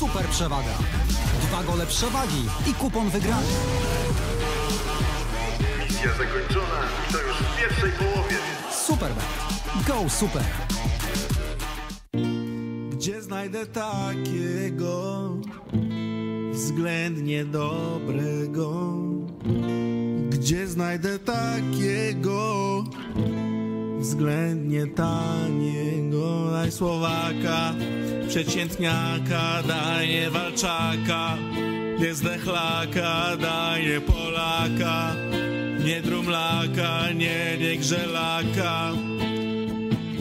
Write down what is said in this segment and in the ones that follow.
super przewaga. Dwa gole przewagi i kupon wygrany. Misja zakończona i to już w pierwszej połowie. Superbet. Go Super. Gdzie znajdę takiego względnie dobrego? Gdzie znajdę takiego? względnie taniego, daj Słowaka, przeciętniaka, daje walczaka, nie zdechlaka, daje Polaka, nie drumlaka, nie niegrzelaka.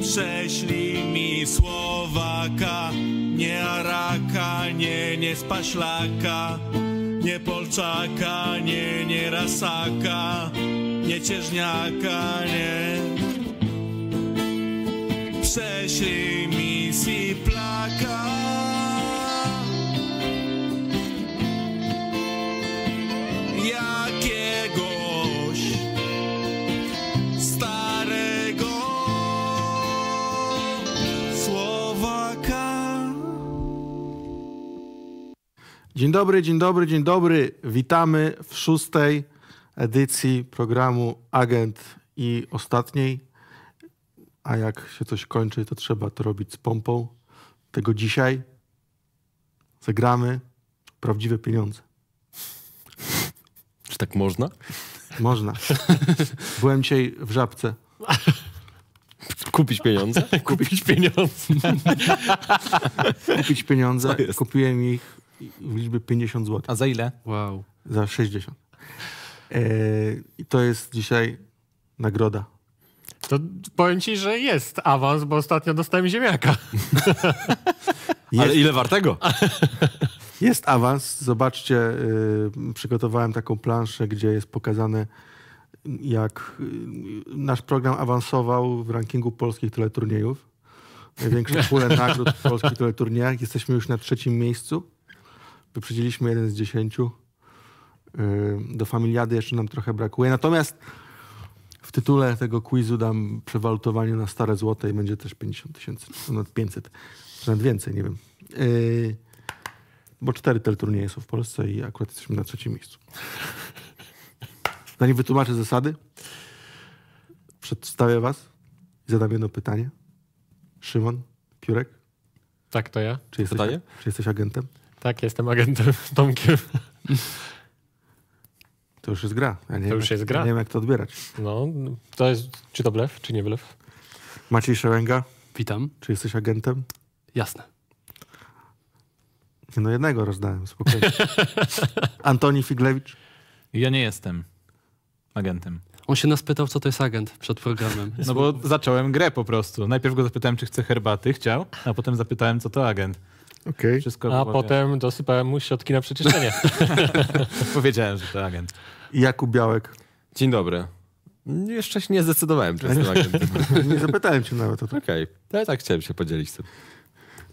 Prześlij mi Słowaka, nie Araka, nie niespaślaka, nie Polczaka, nie nie rasaka, nie Cieżniaka, nie... Prześlij misji Jakiegoś starego Słowaka Dzień dobry, dzień dobry, dzień dobry. Witamy w szóstej edycji programu Agent i ostatniej a jak się coś kończy, to trzeba to robić z pompą. Tego dzisiaj zagramy prawdziwe pieniądze. Czy tak można? Można. Byłem dzisiaj w żabce. Kupić pieniądze? Kupić pieniądze. Kupić pieniądze. Kupiłem ich w liczbie 50 zł. A za ile? Wow. Za 60. E, I to jest dzisiaj nagroda to powiem ci, że jest awans, bo ostatnio dostałem ziemniaka. Ale ile wartego? jest awans. Zobaczcie, yy, przygotowałem taką planszę, gdzie jest pokazane, jak y, nasz program awansował w rankingu polskich teleturniejów. Największe pulę nagród w polskich teleturniejach. Jesteśmy już na trzecim miejscu. Wyprzedziliśmy jeden z dziesięciu. Yy, do familiady jeszcze nam trochę brakuje. Natomiast w tytule tego quizu dam przewalutowanie na stare złote i będzie też 50 tysięcy, ponad 500, nawet więcej, nie wiem. Yy, bo cztery teleturnieje są w Polsce i akurat jesteśmy na trzecim miejscu. Zanim wytłumaczę zasady, przedstawię was i zadam jedno pytanie. Szymon Piurek? Tak, to ja. Czy jesteś, czy jesteś agentem? Tak, jestem agentem Tomkiem. To już jest gra. Ja to wiem, już jest jak, gra. nie wiem, jak to odbierać. No, to jest, czy to blef, czy nie blef? Maciej Szełęga. Witam. Czy jesteś agentem? Jasne. No jednego rozdałem, spokojnie. Antoni Figlewicz. Ja nie jestem agentem. On się nas pytał, co to jest agent przed programem. No bo zacząłem grę po prostu. Najpierw go zapytałem, czy chce herbaty, chciał, a potem zapytałem, co to agent. Okay. Wszystko A potem dosypałem mu środki na przeczyszczenie. Powiedziałem, że to agent. Jakub Białek. Dzień dobry. Jeszcze się nie zdecydowałem, czy jestem agentem. nie zapytałem cię nawet o to. Okej, okay. ja tak chciałem się podzielić z tym.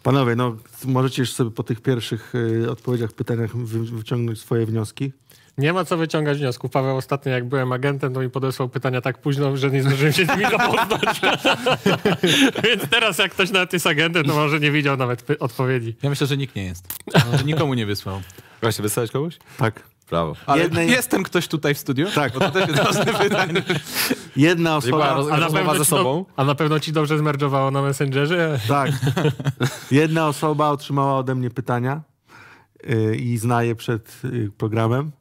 Panowie, no możecie już sobie po tych pierwszych y, odpowiedziach, pytaniach wy, wyciągnąć swoje wnioski. Nie ma co wyciągać wniosków. Paweł ostatnio, jak byłem agentem, to mi podesłał pytania tak późno, że nie zdążyłem się z nimi zapoznać. Więc teraz, jak ktoś nawet jest agentem, to może nie widział nawet odpowiedzi. Ja myślę, że nikt nie jest. Że nikomu nie wysłał. Właśnie, wysłałeś kogoś? Tak. Brawo. Ale Jednej... jest ten ktoś tutaj w studiu? Tak. Bo to też jest ważne pytanie. Jedna osoba roz, a na pewno ze sobą. Do, a na pewno ci dobrze zmerdżowało na Messengerze? Tak. Jedna osoba otrzymała ode mnie pytania yy, i zna je przed yy, programem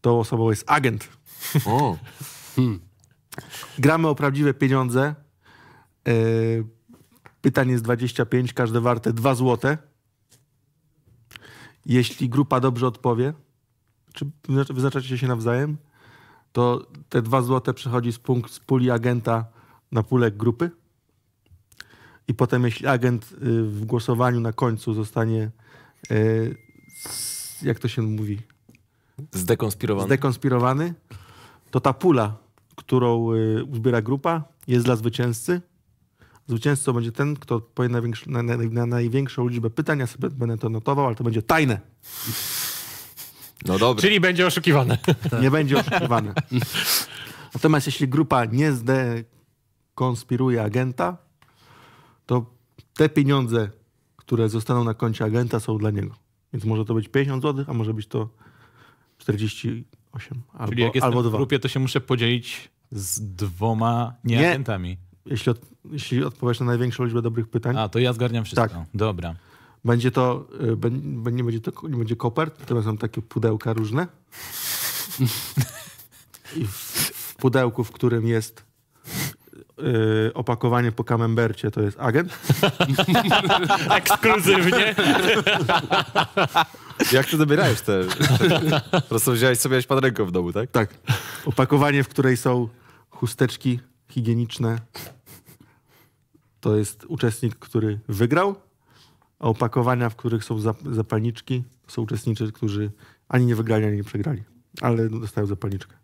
tą osobą jest agent. O. Hmm. Gramy o prawdziwe pieniądze. Yy, pytanie jest 25, każde warte 2 złote. Jeśli grupa dobrze odpowie, czy wyznaczacie się nawzajem, to te 2 złote przechodzi z, punkt, z puli agenta na pulę grupy. I potem, jeśli agent y, w głosowaniu na końcu zostanie, y, jak to się mówi, Zdekonspirowany. Zdekonspirowany. To ta pula, którą y, uzbiera grupa, jest dla zwycięzcy. Zwycięzcą będzie ten, kto odpowie na, na, na, na największą liczbę pytań. Ja sobie będę to notował, ale to będzie tajne. No dobrze. Czyli będzie oszukiwane. Tak. Nie będzie oszukiwane. Natomiast jeśli grupa nie zdekonspiruje agenta, to te pieniądze, które zostaną na koncie agenta, są dla niego. Więc może to być 50 zł, a może być to 48 albo, Czyli jak jestem albo w grupie, to się muszę podzielić z dwoma nieagentami. Nie. Jeśli, od, jeśli odpowiesz na największą liczbę dobrych pytań. A, to ja zgarniam wszystko. Tak. Dobra. Będzie to, y, nie będzie to, nie będzie kopert, to będą takie pudełka różne. I w, w pudełku, w którym jest y, opakowanie po kamembercie to jest agent. Ekskluzywnie. Jak ty dobierałeś te? Po prostu wziąłeś sobie pan ręką w domu, tak? Tak. Opakowanie, w której są chusteczki higieniczne. To jest uczestnik, który wygrał, a opakowania, w których są zapalniczki, są uczestnicy, którzy ani nie wygrali, ani nie przegrali, ale dostają zapalniczkę.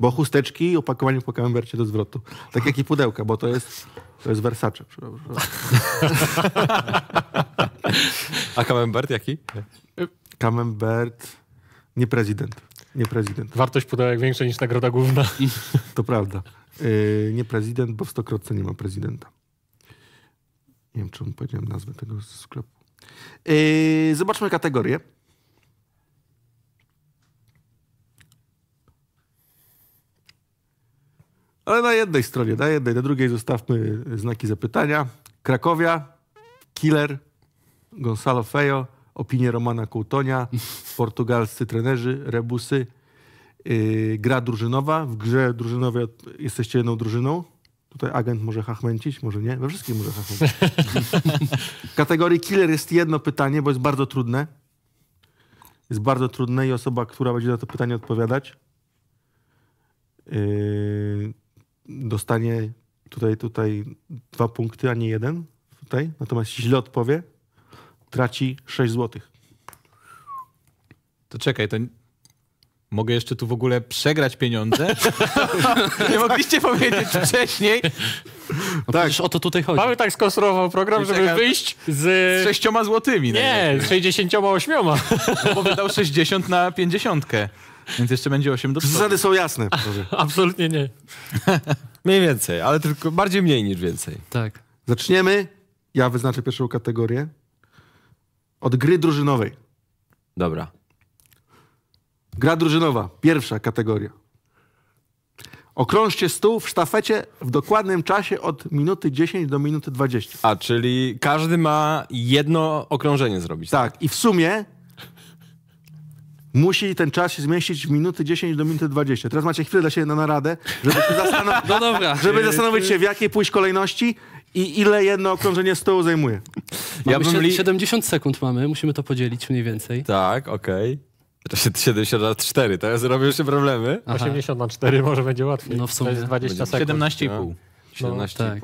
Bo chusteczki i opakowanie po camembercie do zwrotu. Tak jak i pudełka, bo to jest, to jest Versace. A camembert jaki? Camembert, nie prezydent. Nie prezydent. Wartość pudełek większa niż nagroda główna. To prawda. Yy, nie prezydent, bo w stokrotce nie ma prezydenta. Nie wiem, czy on powiedziałem nazwę tego sklepu. Yy, zobaczmy kategorię. Ale na jednej stronie, na jednej, na drugiej zostawmy znaki zapytania. Krakowia, Killer, Gonzalo Fejo, opinie Romana Kołtonia, portugalscy trenerzy, rebusy, yy, gra drużynowa. W grze drużynowej jesteście jedną drużyną. Tutaj agent może hachmęcić, może nie. We wszystkim może hachmęcić. w kategorii killer jest jedno pytanie, bo jest bardzo trudne. Jest bardzo trudne i osoba, która będzie na to pytanie odpowiadać, yy, dostanie tutaj, tutaj dwa punkty, a nie jeden. Tutaj. Natomiast źle odpowie, traci 6 zł. To czekaj, to mogę jeszcze tu w ogóle przegrać pieniądze? nie mogliście powiedzieć wcześniej. No tak. o to tutaj chodzi. Mamy tak skonstruował program, żeby wyjść z... z 6 złotymi. Nie, z 68. No bo wydał 60 na 50. Więc jeszcze będzie 8 do 4. Zasady są jasne. Absolutnie nie. Mniej więcej, ale tylko bardziej mniej niż więcej. Tak. Zaczniemy. Ja wyznaczę pierwszą kategorię. Od gry drużynowej. Dobra. Gra drużynowa, pierwsza kategoria. Okrążcie stół w sztafecie w dokładnym czasie od minuty 10 do minuty 20. A, czyli każdy ma jedno okrążenie zrobić. Tak, tak i w sumie musi ten czas się zmieścić w minuty 10 do minuty 20. Teraz macie chwilę dla siebie na naradę, żeby, zastan- no dobra. żeby zastanowić się, w jakiej pójść kolejności i ile jedno okrążenie stołu zajmuje. Ja mamy li... 70 sekund mamy, musimy to podzielić mniej więcej. Tak, okej. Okay. To się 70 na 4, to ja zrobię jeszcze problemy. Aha. 80 na 4 może będzie łatwiej. No w sumie. To jest 20 sekund. 17,5. 17,5. No, tak.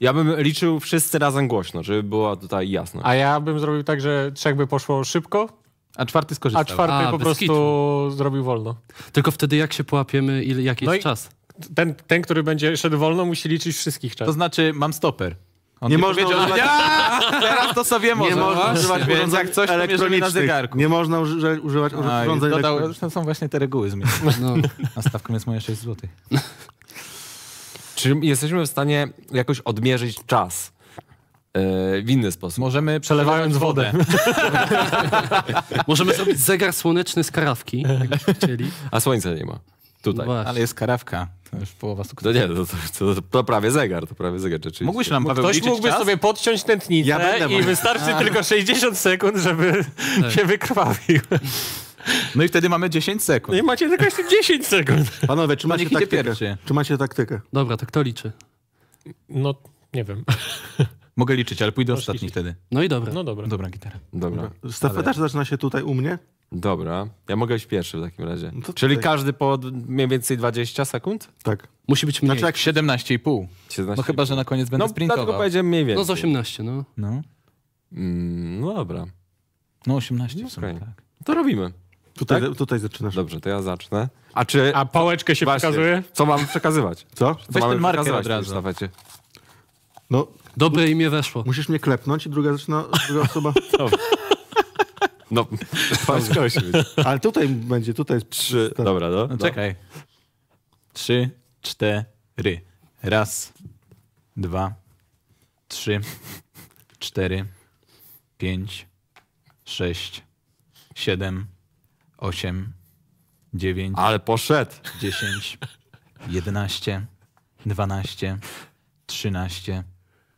Ja bym liczył wszyscy razem głośno, żeby była tutaj jasność. A ja bym zrobił tak, że trzech by poszło szybko, a czwarty skorzystał. A czwarty A, po prostu kitu. zrobił wolno. Tylko wtedy jak się połapiemy, ile, jaki no jest czas? Ten, ten, który będzie szedł wolno, musi liczyć wszystkich czas. To znaczy mam stoper. On nie można używać... Ja! Teraz to sobie Nie można używać Więc jak coś elektronicznych. na zegarku. Nie można używać, używać urządzeń dodał, elektronicznych. To są właśnie te reguły zmienione. No. A stawką jest moje 6 zł. Czy jesteśmy w stanie jakoś odmierzyć czas? E, w inny sposób. Możemy przelewając wodę. Możemy zrobić zegar słoneczny z karawki, jakbyśmy chcieli. A słońca nie ma. Tutaj. No ale jest karawka. To już połowa sukcesu. nie, no to, to, to, to, prawie zegar, to prawie zegar rzeczywiście. Mógłbyś nam Paweł Ktoś mógłby czas? sobie podciąć tętnicę ja i wystarczy A. tylko 60 sekund, żeby tak. się wykrwawił. No i wtedy mamy 10 sekund. No i macie tylko jeszcze 10 sekund. Panowie, czy macie taktykę? Czy macie taktykę? Dobra, tak to liczy. No, nie wiem. Mogę liczyć, ale pójdę Możesz ostatni liczyć. wtedy. No i dobra. No dobra. No dobra, gitara. Dobra. No. Stafeta Ale- zaczyna się tutaj u mnie? Dobra. Ja mogę iść pierwszy w takim razie. No Czyli tutaj- każdy po mniej więcej 20 sekund? Tak. Musi być mniej. Znaczy jak 17,5. 17. No chyba, że na koniec będę No, dlatego powiedziałem mniej więcej. No z 18, no. No, Mm, no dobra. no 18 w tak. To robimy. Tutaj, tak? tutaj zaczynasz. Dobrze, to ja zacznę. A czy... A pałeczkę się Właśnie, pokazuje? Co mam przekazywać? Co? Co Weź mamy ten marker przekazywać od razu. No, Dobre imię weszło. Musisz mnie klepnąć i druga, zaczyna, druga osoba... No, No, się. Ale tutaj będzie, tutaj jest... Trzy, tak. dobra, do. no, no czekaj. Trzy, cztery. Raz, dwa, trzy, cztery, pięć, sześć, siedem, osiem, dziewięć... Ale poszedł! Dziesięć, jedenaście, dwanaście, trzynaście...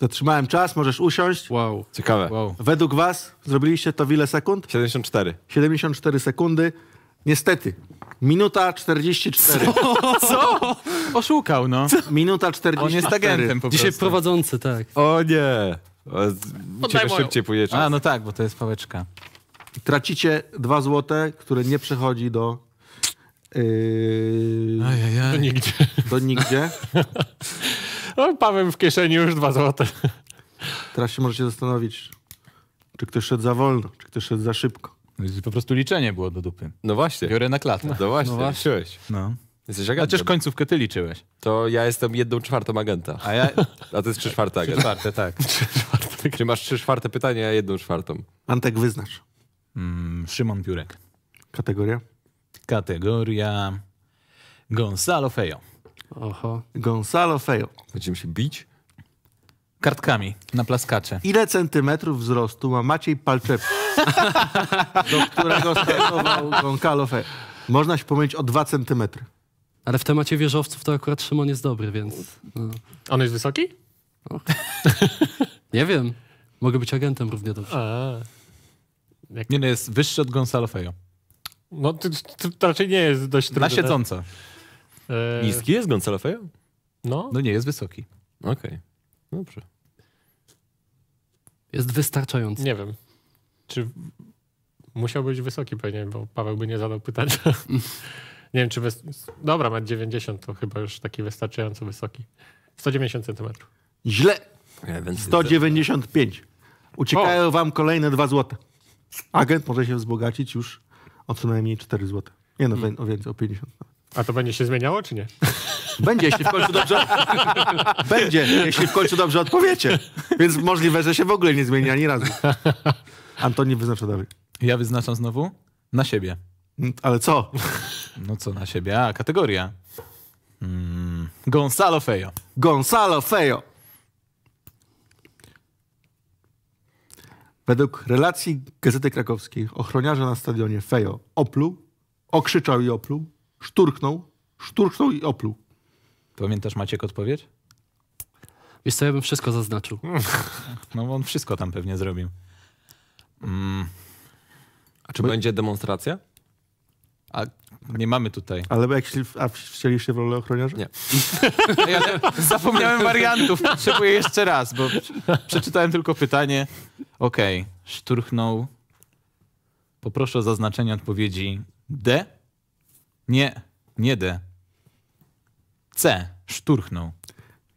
Zatrzymałem czas, możesz usiąść. Wow. Ciekawe. Wow. Według was zrobiliście to w ile sekund? 74. 74 sekundy. Niestety. Minuta 44. Co? Co? Oszukał, no. Co? Minuta 44. On jest agentem po Dzisiaj prostu. prowadzący, tak. O nie. Ciebie szybciej pójdzie A, no tak, bo to jest pałeczka. Tracicie dwa złote, które nie przechodzi do... Yy, Ajajaj. Do nigdzie. Do nigdzie. No, Paweł w kieszeni już dwa złote. Teraz się możecie zastanowić, czy ktoś szedł za wolno, czy ktoś szedł za szybko. No po prostu liczenie było do dupy. No właśnie. Biorę na klatę. No, no, właśnie, no właśnie. liczyłeś. No. Jesteś agentem. Chociaż końcówkę ty liczyłeś. To ja jestem jedną czwartą agenta. A ja... A to jest trzy czwarte agenta. Tak. Trzy czwarte, tak. Czy masz trzy czwarte pytania, a jedną czwartą. Antek wyznacz. Mm, Szymon Piurek. Kategoria? Kategoria Gonzalo Fejo. Oho. Gonzalo Fejo. Będziemy się bić? Kartkami na plaskacze. Ile centymetrów wzrostu ma Maciej Palczew? do którego skakował Gonzalo Fejo? Można się pomylić o 2 centymetry. Ale w temacie wieżowców to akurat Szymon jest dobry, więc... No. On jest wysoki? No. Nie wiem. Mogę być agentem równie dobrze. jak... Nie, no jest wyższy od Gonzalo Fejo. No, to, to, to raczej nie jest dość trudne. Na siedząco. E, Niski jest Gonzalo Fejo? No. No nie, jest wysoki. Okej, okay. dobrze. Jest wystarczający. Nie wiem. Czy musiał być wysoki pewnie, bo Paweł by nie zadał pytania. nie wiem, czy... Dobra, ma 90 to chyba już taki wystarczająco wysoki. 190 centymetrów. Źle. 195. Uciekają o. wam kolejne 2 złote. Agent może się wzbogacić już o co najmniej 4 złote. Nie no, hmm. o więcej, o 50 nawet. A to będzie się zmieniało, czy nie? Będzie, jeśli w końcu dobrze... będzie, jeśli w końcu dobrze odpowiecie. Więc możliwe, że się w ogóle nie zmieni ani razu. Antoni wyznacza dalej. Ja wyznaczam znowu na siebie. Ale co? No co na siebie? A, kategoria. Mm, Gonzalo Fejo. Gonzalo Fejo. Według relacji Gazety Krakowskiej ochroniarze na stadionie Fejo opluł, okrzyczał i opluł, szturchnął, szturchnął i opluł. Pamiętasz Maciek odpowiedź? Wiesz co, ja bym wszystko zaznaczył. No on wszystko tam pewnie zrobił. Mm. A czy będzie demonstracja? A nie mamy tutaj. Ale jak a wcielisz się w rolę ochroniarza? Nie. ja zapomniałem wariantów. Potrzebuję jeszcze raz, bo przeczytałem tylko pytanie. Okej, okay. szturchnął. Poproszę o zaznaczenie odpowiedzi D. Nie, nie D. C. Szturchnął.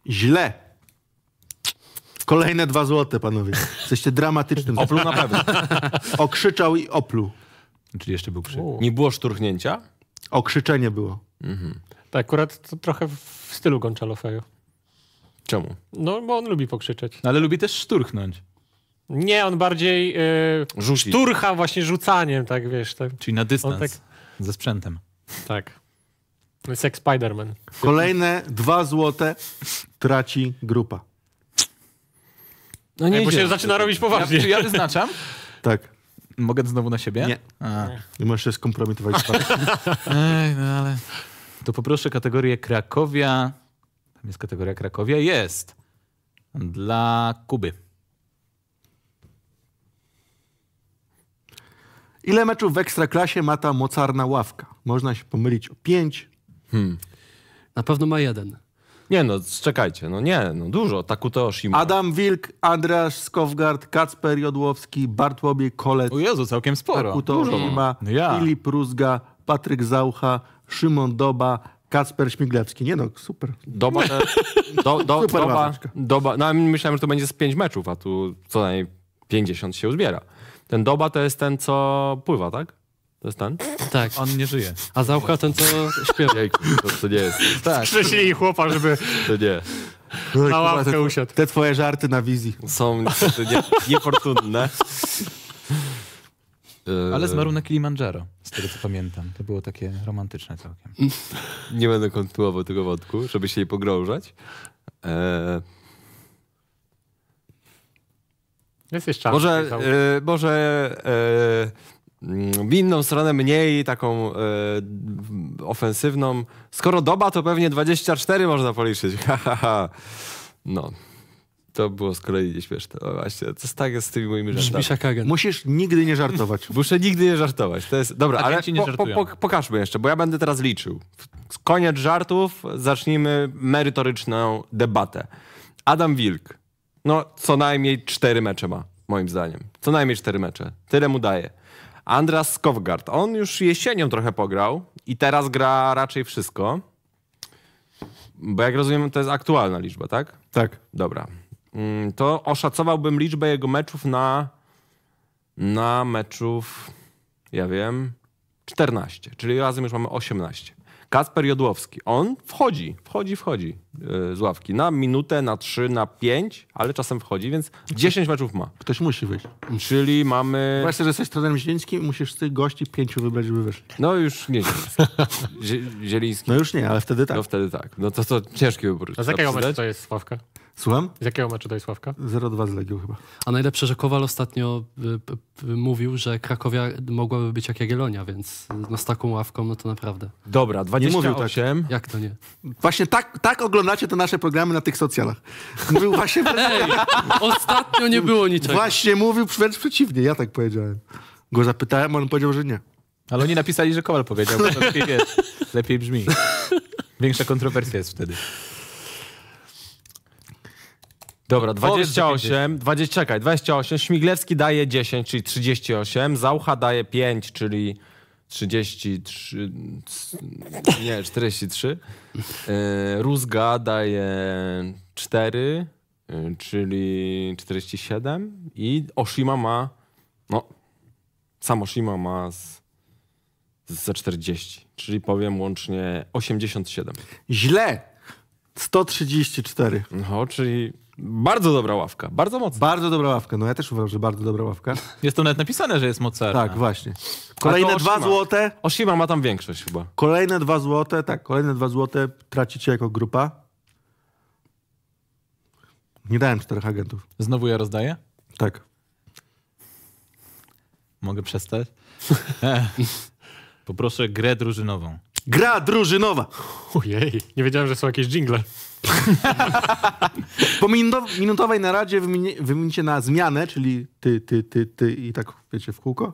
Źle. Kolejne dwa złote, panowie. Jesteście dramatycznym. Opluł na pewno. Okrzyczał i opluł. Czyli jeszcze był krzyk. Nie było szturchnięcia? Okrzyczenie było. Mhm. Tak, akurat to trochę w stylu Gonczalofejo. Czemu? No, bo on lubi pokrzyczeć. No, ale lubi też szturchnąć. Nie, on bardziej yy, szturcha właśnie rzucaniem, tak wiesz. Tak. Czyli na dystans tak... ze sprzętem. Tak. To no jest jak Spider-Man. Kolejne dwa złote traci grupa. No nie, Ej, bo się zaczyna robić poważnie. Ja, czy ja wyznaczam? Tak. Mogę znowu na siebie? Nie. A. Nie możesz się skompromitować. Ej, no ale... To poproszę kategorię Krakowia. Tam jest kategoria Krakowia. Jest. Dla Kuby. Ile meczów w Ekstraklasie ma ta mocarna ławka? Można się pomylić o pięć. Hmm. Na pewno ma jeden. Nie no, czekajcie, no nie, no dużo, Takuto Shima. Adam Wilk, Andreasz Skowgard, Kacper Jodłowski, Bartłomiej Kolec. O Jezu, całkiem sporo. Takuto Shima, no ja. Filip Rózga, Patryk Zaucha, Szymon Doba, Kacper Śmiglewski. Nie no, super. Doba, te, do, do, super doba, doba, no myślałem, że to będzie z pięć meczów, a tu co najmniej pięćdziesiąt się uzbiera. Ten Doba to jest ten, co pływa, tak? To jest ten? Tak. On nie żyje. A Zaucha ten, co śpiewa. Jejku, to, to nie jest. Tak. Skrześlili chłopa, żeby... To nie. Na ławkę usiadł. Te twoje żarty na wizji. Są nie, niefortunne. Ale zmarł eee. na Kilimanjaro, z tego co pamiętam. To było takie romantyczne całkiem. Nie będę kontynuował tego wątku, żeby się jej pogrążać. Eee... Może, e, może e, mm, w inną stronę mniej taką e, ofensywną. Skoro doba, to pewnie 24 można policzyć. no. To było z kolei nieśmieszne. O, właśnie, to jest tak jest z tymi moimi żartami. Musisz nigdy nie żartować. Muszę nigdy nie żartować. To jest, dobra, ale po, po, pokażmy jeszcze, bo ja będę teraz liczył. Koniec żartów, zacznijmy merytoryczną debatę. Adam Wilk, no co najmniej cztery mecze ma, moim zdaniem. Co najmniej cztery mecze. Tyle mu daje. Andras Skowgard, on już jesienią trochę pograł i teraz gra raczej wszystko. Bo jak rozumiem, to jest aktualna liczba, tak? Tak. Dobra. Mm, to oszacowałbym liczbę jego meczów na, na meczów, ja wiem, 14, czyli razem już mamy 18. Kasper Jodłowski. On wchodzi, wchodzi, wchodzi y, z ławki. Na minutę, na trzy, na pięć, ale czasem wchodzi, więc dziesięć meczów ma. Ktoś musi wyjść. Czyli mamy... Właśnie, że jesteś trenerem Zielińskim musisz z tych gości pięciu wybrać, żeby wyszli. No już nie Zieliński. No już nie, ale wtedy tak. No wtedy tak. No to, to ciężki wybór. A z jakiego meczu to jest ławka? Słucham? Z jakiego meczu to jest sławka? 0-2 z Legią chyba. A najlepsze, że Kowal ostatnio y, mówił, że Krakowia mogłaby być jak Jagiellonia, więc no z taką ławką no to naprawdę. Dobra, 28. Nie mówił tak. Jak to nie? Właśnie tak, tak oglądacie te nasze programy na tych socjalach. Mówił właśnie... Ej, ostatnio nie było niczego. Właśnie mówił wręcz przeciwnie, ja tak powiedziałem. Go zapytałem, a on powiedział, że nie. Ale oni napisali, że Kowal powiedział, bo to lepiej, wiesz, lepiej brzmi. Większa kontrowersja jest wtedy. Dobra, 28, 20, czekaj, 28, Śmiglewski daje 10, czyli 38, Zaucha daje 5, czyli 33, nie, 43, e, Rózga daje 4, e, czyli 47 i Oshima ma, no, sam Oshima ma z, z 40, czyli powiem łącznie 87. Źle! 134. No, czyli bardzo dobra ławka, bardzo mocna. Bardzo dobra ławka, no ja też uważam, że bardzo dobra ławka. Jest to nawet napisane, że jest mocna. Tak, właśnie. Kolejne dwa złote. Oshima ma tam większość chyba. Kolejne dwa złote, tak, kolejne dwa złote tracicie jako grupa. Nie dałem czterech agentów. Znowu ja rozdaję? Tak. Mogę przestać? Poproszę grę drużynową. Gra drużynowa! Ojej, nie wiedziałem, że są jakieś jingle po minutowej naradzie wymienicie na zmianę, czyli ty, ty, ty, ty i tak wiecie w kółko.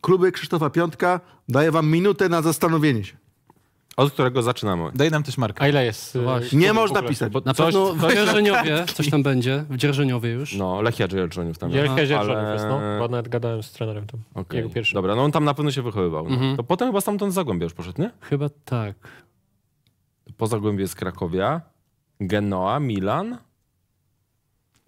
Kluby Krzysztofa Piątka daje wam minutę na zastanowienie się. Od którego zaczynamy? Daj nam też markę. A ile jest? No y, właśnie. Nie można pisać. Bo na coś, pewno w Dzierżeniowie coś tam będzie. W Dzierżeniowie już. No, Lechia Dzierżeniów tam Lechia jest. ale... jest, no. Bo nawet gadałem z trenerem tam. Okay. Jego pierwszy. Dobra, no on tam na pewno się wychowywał. No. Mhm. To potem chyba stamtąd Zagłębia już poszedł, nie? Chyba tak. Pozagłębie z Krakowia, Genoa, Milan.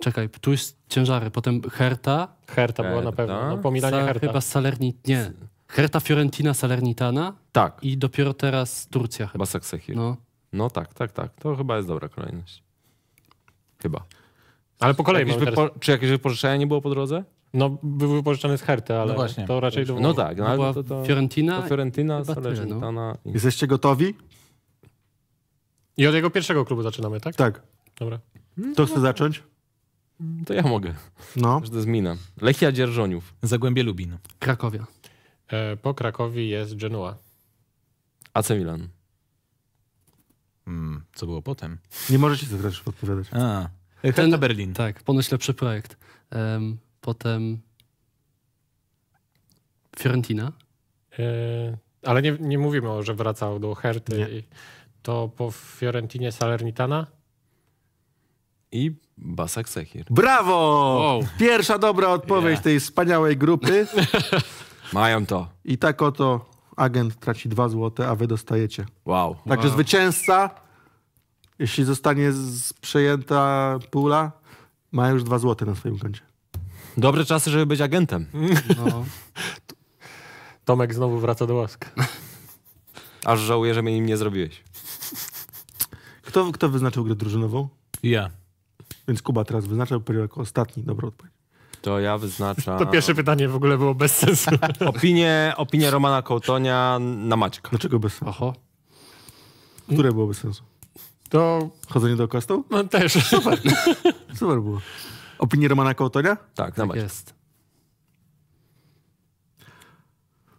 Czekaj, tu jest ciężary, potem Herta. Herta była na pewno, no, po Milanie Sa Herta. Chyba Salernit nie. Herta Fiorentina, Salernitana. Tak. I dopiero teraz Turcja chyba. Basak No. no tak, tak, tak. To chyba jest dobra kolejność. Chyba. Ale po kolei jakieś wypo... Czy jakieś wypożyczenie nie było po drodze? No, były wypożyczone z Herty, ale no to raczej... Było... No tak, no, ale to, to, Fiorentina, to Fiorentina no. Salernitana. Jesteście gotowi? I od jego pierwszego klubu zaczynamy, tak? Tak. Dobra. To chce no, zacząć? Mm, to ja mogę. No. To jest mina. Lechia Dzierżoniów. Zagłębie Lubin. Krakowia. E, po Krakowi jest Genua. AC Milan. Mm, co było potem? Nie możecie to teraz podpowiadać. A. E, Ten, Berlin. Tak, ponoć lepszy projekt. Um, potem Fiorentina. E, ale nie, nie mówimy, o, że wracał do Herty. Nie. I to po Fiorentinie Salernitana? I Basak Sechir. Brawo! Wow. Pierwsza dobra odpowiedź yeah. tej wspaniałej grupy. Mają to. I tak oto agent traci dwa złote, a wy dostajecie. Wow. Także wow. zwycięzca, jeśli zostanie przejęta pula, ma już dwa złote na swoim koncie. Dobre czasy, żeby być agentem. No. Tomek znowu wraca do łask. Aż żałuję, że mnie nim nie zrobiłeś. Kto, kto wyznaczył grę drużynową? Ja. Więc Kuba teraz wyznacza dopiero jako ostatni dobrą odpowiedź. To ja wyznaczam. To pierwsze pytanie w ogóle było bez sensu. Opinie, opinia Romana Kołtonia na Maćka. Dlaczego bez sensu? Oho. Które było bez sensu? To... Chodzenie do kostą? No też. Super. Super było. Opinie Romana Kołtonia? Tak, na tak Maćka. Jest.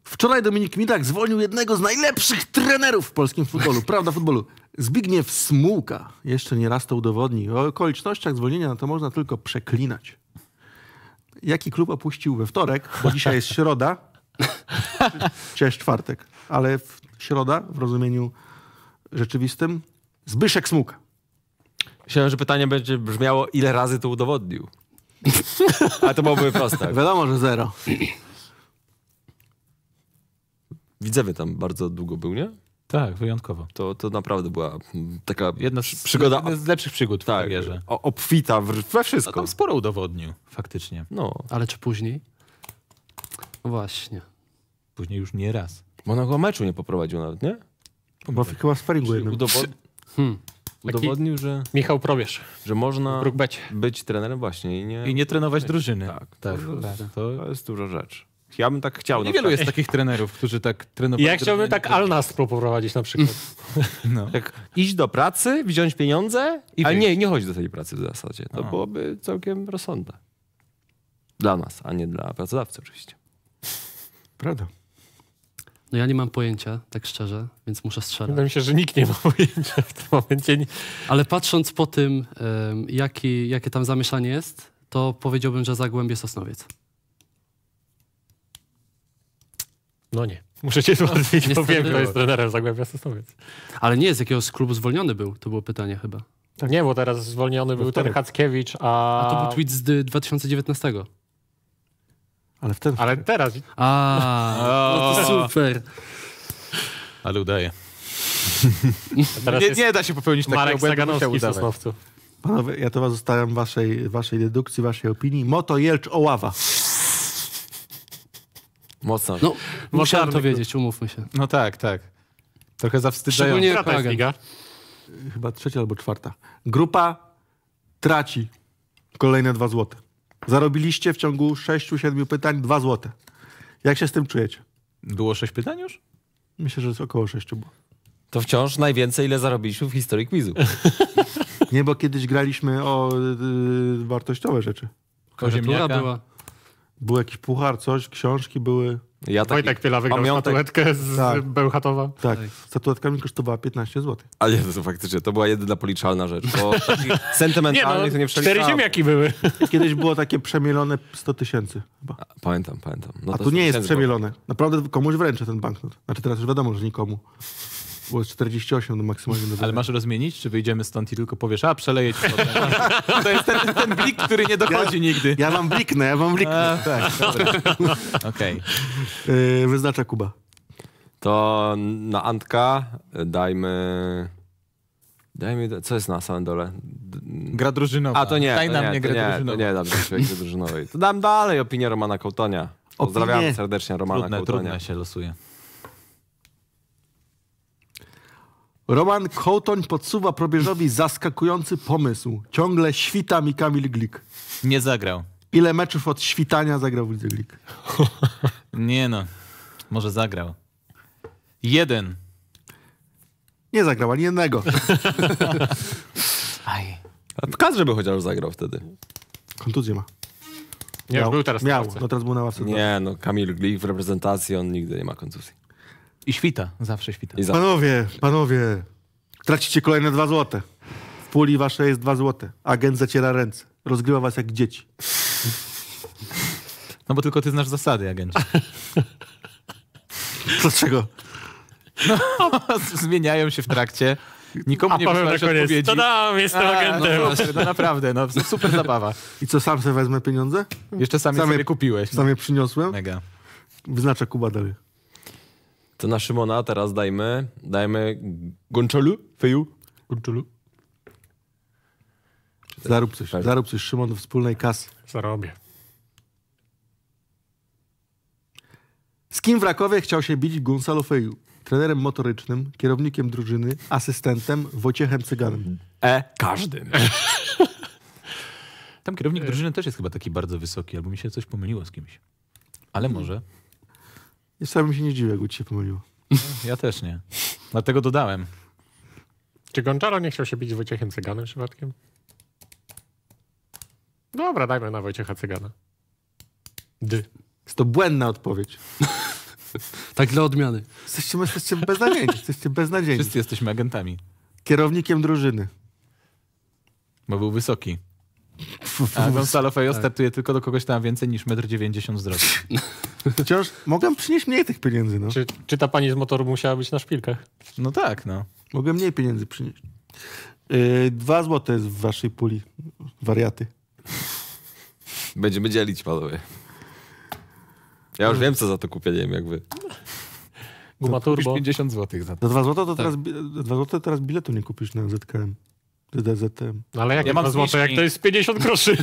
Wczoraj Dominik Mitak zwolnił jednego z najlepszych trenerów w polskim futbolu, prawda futbolu. Zbigniew Smułka jeszcze nie raz to udowodni. O okolicznościach zwolnienia to można tylko przeklinać. Jaki klub opuścił we wtorek, bo dzisiaj jest środa, czy czwartek, ale w środa w rozumieniu rzeczywistym Zbyszek Smułka. Myślałem, że pytanie będzie brzmiało, ile razy to udowodnił. A to byłoby proste. Wiadomo, że zero. Widzewie tam bardzo długo był, nie? Tak, wyjątkowo. To, to naprawdę była mm, taka jedna z, przygoda. Jedna z lepszych przygód tak, w karierze. Obfita we wszystko. No, tam sporo udowodnił, faktycznie. No. Ale czy później? Właśnie. Później już nie raz. Monaco meczu nie poprowadził nawet, nie? Bo tak. chyba sparingu jednym. Udowod... Hmm. Udowodnił, że... Michał Probierz. Że można być trenerem właśnie i nie... I nie trenować drużyny. Tak, tak, to, tak. to jest dużo rzeczy. Ja bym tak chciał. Niewielu jest takich trenerów, którzy tak trenują. Ja chciałbym tak Alnas poprowadzić na przykład. No. Tak, iść do pracy, wziąć pieniądze, i ale nie, nie chodzi do tej pracy w zasadzie. To no. byłoby całkiem rozsądne. Dla nas, a nie dla pracodawcy oczywiście. Prawda. No ja nie mam pojęcia, tak szczerze, więc muszę strzelać. Wydaje mi się, że nikt nie ma pojęcia w tym momencie. Ale patrząc po tym, jaki, jakie tam zamieszanie jest, to powiedziałbym, że Zagłębie Sosnowiec. No nie. Muszę cię zmartwić, bo wiem, kto jest trenerem Zagłębia Sosnowiec. Ale nie, z jakiego klubu zwolniony był? To było pytanie chyba. Tak. Nie, bo teraz zwolniony był ten Hackiewicz, a... A to był tweet z 2019. Ale w ten... Ale teraz... A, no to super. Ale udaje. nie, nie, da się popełnić takiego błędu. Marek Panowie, ja to was zostawiam waszej, waszej dedukcji, waszej opinii. Moto Jelcz Oława. Mocno. No, musiałem to wiedzieć, umówmy się. No tak, tak. Trochę zawstydzające. Szczególnie liga. Chyba trzecia albo czwarta. Grupa traci kolejne dwa złote. Zarobiliście w ciągu sześciu siedmiu pytań dwa złote. Jak się z tym czujecie? Było sześć pytań już? Myślę, że jest około sześciu było. To wciąż najwięcej, ile zarobiliśmy w historii quizu. Nie, bo kiedyś graliśmy o y, y wartościowe rzeczy. Koziemniaka. była. Był jakiś puchar, coś, książki były. Ja taki Wojtek Piela wygrał pamiątek. statuetkę z tak. Bełchatowa. Tak, statuetka mi kosztowała 15 zł. nie, to faktycznie, to była jedyna policzalna rzecz, bo sentymentalnie nie, no, to nie Cztery ziemniaki były. Kiedyś było takie przemielone 100 tysięcy chyba. Pamiętam, pamiętam. No A tu nie jest przemielone. Naprawdę komuś wręczę ten banknot. Znaczy teraz już wiadomo, że nikomu. Było 48 do no maksymalnie. Do Ale masz rozmienić, czy wyjdziemy stąd i tylko powiesz, a przeleję ci To jest ten, ten blik, który nie dochodzi ja, nigdy. Ja wam bliknę, ja mam bliknę. tak, Okej. Okay. wyznacza Kuba. To na Antka dajmy... Dajmy, co jest na samym dole? Gra drużynowa. A to nie. Daj to na mnie grę nie, drużynową. nie, dobrze, gry drużynowej. To dam dalej opinię Romana Kołtonia. Pozdrawiam serdecznie Romana trudne, Kołtonia. Trudne się losuje. Roman Kołtoń podsuwa probierzowi zaskakujący pomysł. Ciągle świta mi Kamil Glik. Nie zagrał. Ile meczów od świtania zagrał w Glik? Nie no, może zagrał. Jeden. Nie zagrał ani jednego. Aj. A w kadrze by chociaż zagrał wtedy. Kontuzję ma. Nie, był teraz miał, no teraz był na ławce. Nie, no Kamil Glik w reprezentacji, on nigdy nie ma kontuzji. I świta, zawsze świta. I Panowie, panowie, tracicie kolejne dwa złote. W puli wasze jest dwa złote. Agent zaciera ręce. Rozgrywa was jak dzieci. No bo tylko ty znasz zasady, agencie. Dlaczego? No, zmieniają się w trakcie. Nikomu A nie Paweł na koniec. odpowiedzi. To dam, jestem A, agentem. No, właśnie, no naprawdę, no, super zabawa. I co, sam sobie wezmę pieniądze? Jeszcze sam je, wykupiłeś, kupiłeś. Sam no. je przyniosłem? Mega. Wyznacza Kuba dalej. To na Szymona teraz dajmy, dajmy Gonczolu, Feju. Gonczolu. Zarób coś, tak. zarób coś, Szymon, do wspólnej kasy. Zarobię. Z kim w Rakowie chciał się bić Gonzalo Feju? Trenerem motorycznym, kierownikiem drużyny, asystentem, Wojciechem Cyganem. E, każdym. Tam kierownik drużyny też jest chyba taki bardzo wysoki, albo mi się coś pomyliło z kimś. Ale może... I sam mi się nie dziwię, jakby ci się pomyliło. Ja też nie. Dlatego dodałem. Czy Gonczaro nie chciał się bić z Wojciechem Cyganem przypadkiem? Dobra, dajmy na Wojciecha Cygana. D. Jest to błędna odpowiedź. tak dla odmiany. Jesteście, jesteście beznadziejni. Jesteście beznadziejni. Wszyscy jesteśmy agentami. Kierownikiem drużyny. Bo był wysoki. A Gonzalo Fejo tak. startuje tylko do kogoś, kto ma więcej niż 1,90 m wzrostu. chociaż mogę przynieść mniej tych pieniędzy, no. Czy, czy, ta pani z motoru musiała być na szpilkach? No tak, no. Mogę mniej pieniędzy przynieść. Yy, dwa złote jest w waszej puli. Wariaty. Będziemy dzielić, panowie. Ja już wiem, co za to kupię, nie wiem jak wy. Guma turbo. 50 zł za to. Za 2 zł to tak. teraz, tak. 2 teraz biletu nie kupisz na ZKM. DZM. No ale jak ja mam złote, jak to jest 50 groszy?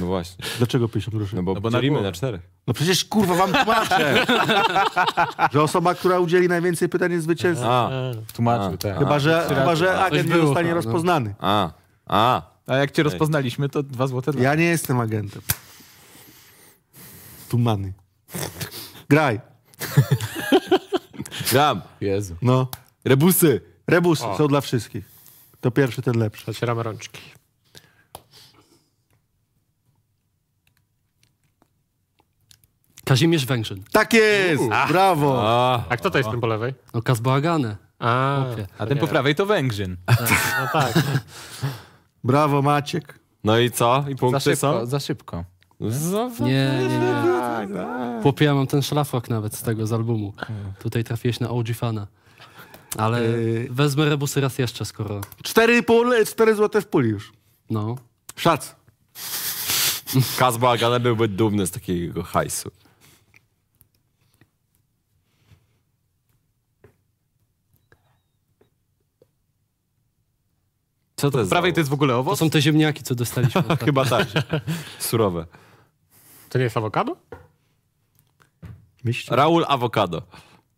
No właśnie. Dlaczego 50 groszy? No bo, no bo na cztery. na czterech. No przecież kurwa wam tłumaczę, że osoba, która udzieli najwięcej pytań jest zwycięzcą. A, e. tłumaczy, tak. Chyba, że, a, chyba, że agent nie zostanie tak. rozpoznany. A, a. A jak cię rozpoznaliśmy, to dwa złote. Dla. Ja nie jestem agentem. Tumany. Graj. Gram. Jezu. No. Rebusy. Rebusy o. są dla wszystkich. To pierwszy, ten lepszy. Zacieramy rączki. Kazimierz Węgrzyn. Tak jest! Uu, brawo! A, a kto to jest ten po lewej? No Kazbałagane. A, a ten po prawej to Węgrzyn. No tak. brawo Maciek. No i co? I punkty za szybko, są? Za szybko. nie, nie, nie. Tak, tak. Popijam ten szlafrok nawet z tego, z albumu. Hmm. Tutaj trafiłeś na OG fana. Ale yy... wezmę rebusy raz jeszcze, skoro... 4,5, 4 złote w puli już. No. Szac. Kazba Agane byłby dumny z takiego hajsu. Co to jest? Prawej to jest w ogóle owoc? To są te ziemniaki, co dostaliśmy. Chyba tak. Surowe. To nie jest awokado? Myślę. Raul Awokado.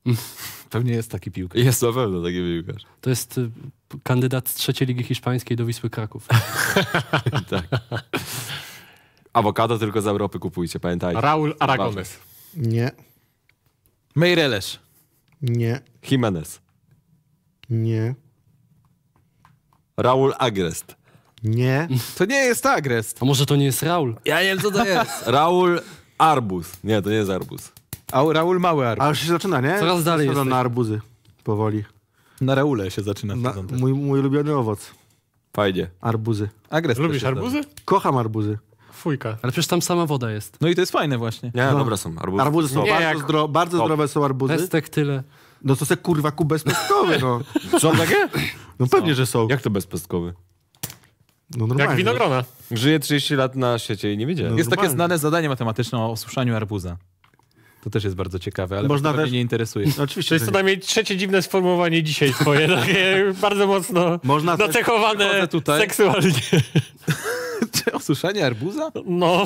Pewnie jest taki piłkarz. Jest na pewno taki piłkarz. To jest y, kandydat z trzeciej ligi hiszpańskiej do Wisły Kraków. tak. Awokado tylko z Europy kupujcie, pamiętajcie. Raul Aragones. Nie. Meireles. Nie. Jimenez. Nie. Raul Agrest. Nie. To nie jest Agrest. A może to nie jest Raul? Ja nie wiem, co to jest. Raul Arbus. Nie, to nie jest Arbus. A Raul mały arbuz. A już się zaczyna, nie? Coraz dalej jest. na arbuzy powoli. Na Raule się zaczyna. Na, mój, mój ulubiony owoc. Fajnie. Arbuzy. Agres Lubisz arbuzy? Kocham arbuzy. Fujka. Ale przecież tam sama woda jest. No i to jest fajne właśnie. Nie, no. dobre są arbuzy. Arbuzy są nie, bardzo, jak... zdro bardzo zdrowe są arbuzy. Pestek tyle. No to se kurwa ku bezpestkowy, no. Są takie? No pewnie, że są. Jak to bezpestkowy? No normalnie. Jak winogrona. Żyje 30 lat na świecie i nie wiedziałem. No jest normalnie. takie znane zadanie matematyczne o osuszaniu arbuza. To też jest bardzo ciekawe, ale Można też... mnie interesuje. No, oczywiście. To jest co najmniej trzecie dziwne sformułowanie dzisiaj twoje, takie bardzo mocno Można nacechowane tutaj. seksualnie. Czy osuszanie arbuza? No.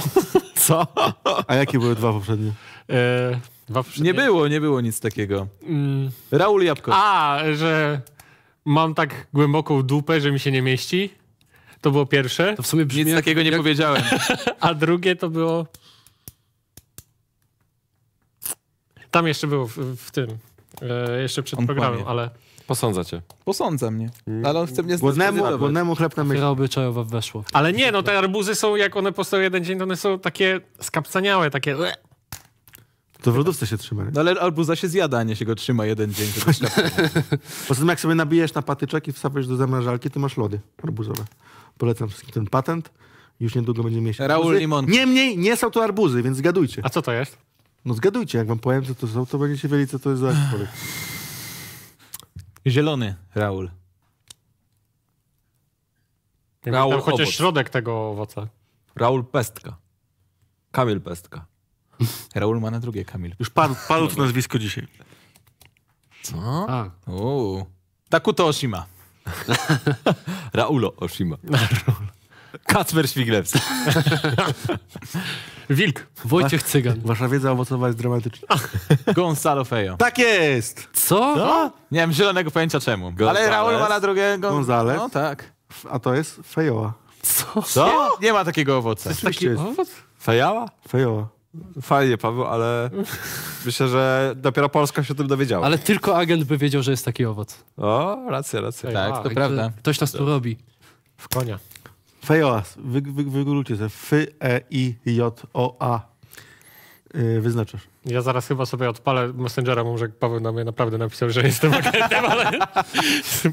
Co? A jakie były dwa poprzednie? E, dwa poprzednie? Nie było, nie było nic takiego. Mm. Raul Jabłko. A, że mam tak głęboką dupę, że mi się nie mieści. To było pierwsze. To w sumie brzmi Nic jak... takiego nie jak... powiedziałem. A drugie to było... Tam jeszcze był w, w tym, e, jeszcze przed On programem, ale... Posądza cię. Posądza mnie. Ale on chce mnie zdecydować. głodnemu chleb na myśli. Chwila obyczajowa weszło. Ale nie, no te arbuzy są, jak one postoją jeden dzień, to one są takie skapcaniałe, takie... To w lodówce się trzyma, nie? No ale arbuza się zjada, a nie się go trzyma jeden dzień. Poza tym jak sobie nabijesz na patyczek i wstawisz do zamrażalki, to masz lody arbuzowe. Polecam wszystkim ten patent. Już niedługo będzie mieć Raul Limon. Niemniej nie są to arbuzy, więc zgadujcie. A co to jest? No zgadujcie, jak wam powiem, co to są, to będziecie wiedzieć, co to jest za akwory. Zielony, Raul. Raul tam chociaż owoc. środek tego owoca. Raul Pestka. Kamil Pestka. Raul ma na drugie Kamil. Już padł, padł to nazwisko dzisiaj. Co? Takuto Oshima. Raulo Oshima. Raul. Kacper Śmiglewski. Wilk. Wojciech Cygan. Wasza wiedza owocowa jest dramatyczna. Gonzalo Fejo. Tak jest! Co? Nie mam zielonego pojęcia czemu. Gonzales. Ale Raul ma na drugiego. Gonzales. No tak. A to jest Fejoła. Co? Co? Nie ma takiego owoca. Jest taki jest. owoc? Fejała? Fejoła. Fajnie, Paweł, ale myślę, że dopiero Polska się o tym dowiedziała. Ale tylko agent by wiedział, że jest taki owoc. O, racja, racja. Tak, to prawda. Ktoś nas tu robi. W konia. Fejoas. Wy, wy, wygórujcie sobie. F, E, I, J, O, A. Yy, wyznaczasz. Ja zaraz chyba sobie odpalę Messengera, może Paweł na mnie naprawdę napisał, że jestem agentem, ale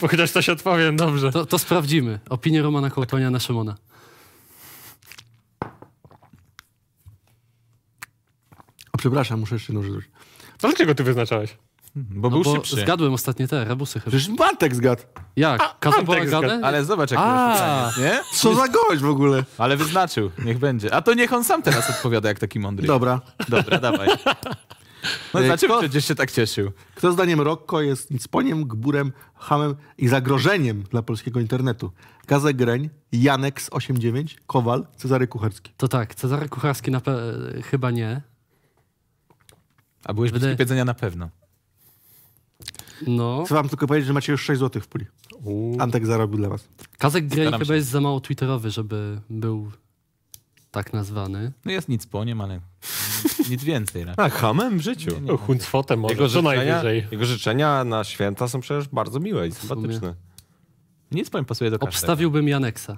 chociaż coś odpowiem, dobrze. To, to sprawdzimy. Opinię Romana Kołtonia na Szymona. przepraszam, muszę jeszcze jedną To dlaczego ty wyznaczałeś? Mhm. No bo no był bo szybszy. Zgadłem ostatnie te rabusy chyba. Przecież Matek zgadł. Jak? A, zgadł? Ale zobacz, jak A, nie? Co za gość w ogóle. Ale wyznaczył, niech będzie. A to niech on sam teraz odpowiada jak taki mądry. Dobra. Dobra, dawaj. No znaczy, kto, przecież się tak cieszył. Kto zdaniem Rokko jest nicponiem, gburem, hamem i zagrożeniem dla polskiego internetu? Gazę Greń, Janek z 89, Kowal, Cezary Kucharski. To tak, Cezary Kucharski na chyba nie. A byłeś Będę... bliski na pewno. No. Chcę wam tylko powiedzieć, że macie już 6 zł w puli. Antek zarobił dla was. Kazek Grey chyba jest za mało twitterowy, żeby był tak nazwany. No jest nic po nim, ale nic więcej. Raczej. No. A, hamem w życiu. Nie, może, jego życzenia, najwyżej. Jego życzenia na święta są przecież bardzo miłe i sympatyczne. Nic po nim pasuje do każdego. Obstawiłbym Janeksa.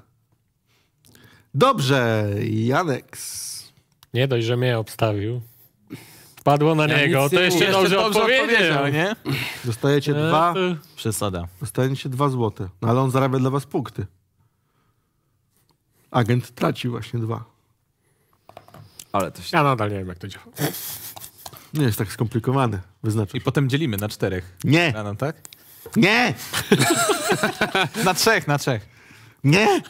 Dobrze, Janeks. Nie dość, że mnie obstawił. Padło na Ja niego, to nie jeszcze mówię. dobrze Dobrze odpowiedział, odpowiedział, nie? Dostajecie e, dwa, Przesada. dostajecie dwa złote. No ale on zarabia dla was punkty. Agent traci właśnie dwa. Ale to się... Ja nadal nie wiem, jak to działa. Nie jest tak skomplikowane. I potem dzielimy na czterech. Nie! nam, tak? Nie! Na trzech, na trzech. Nie!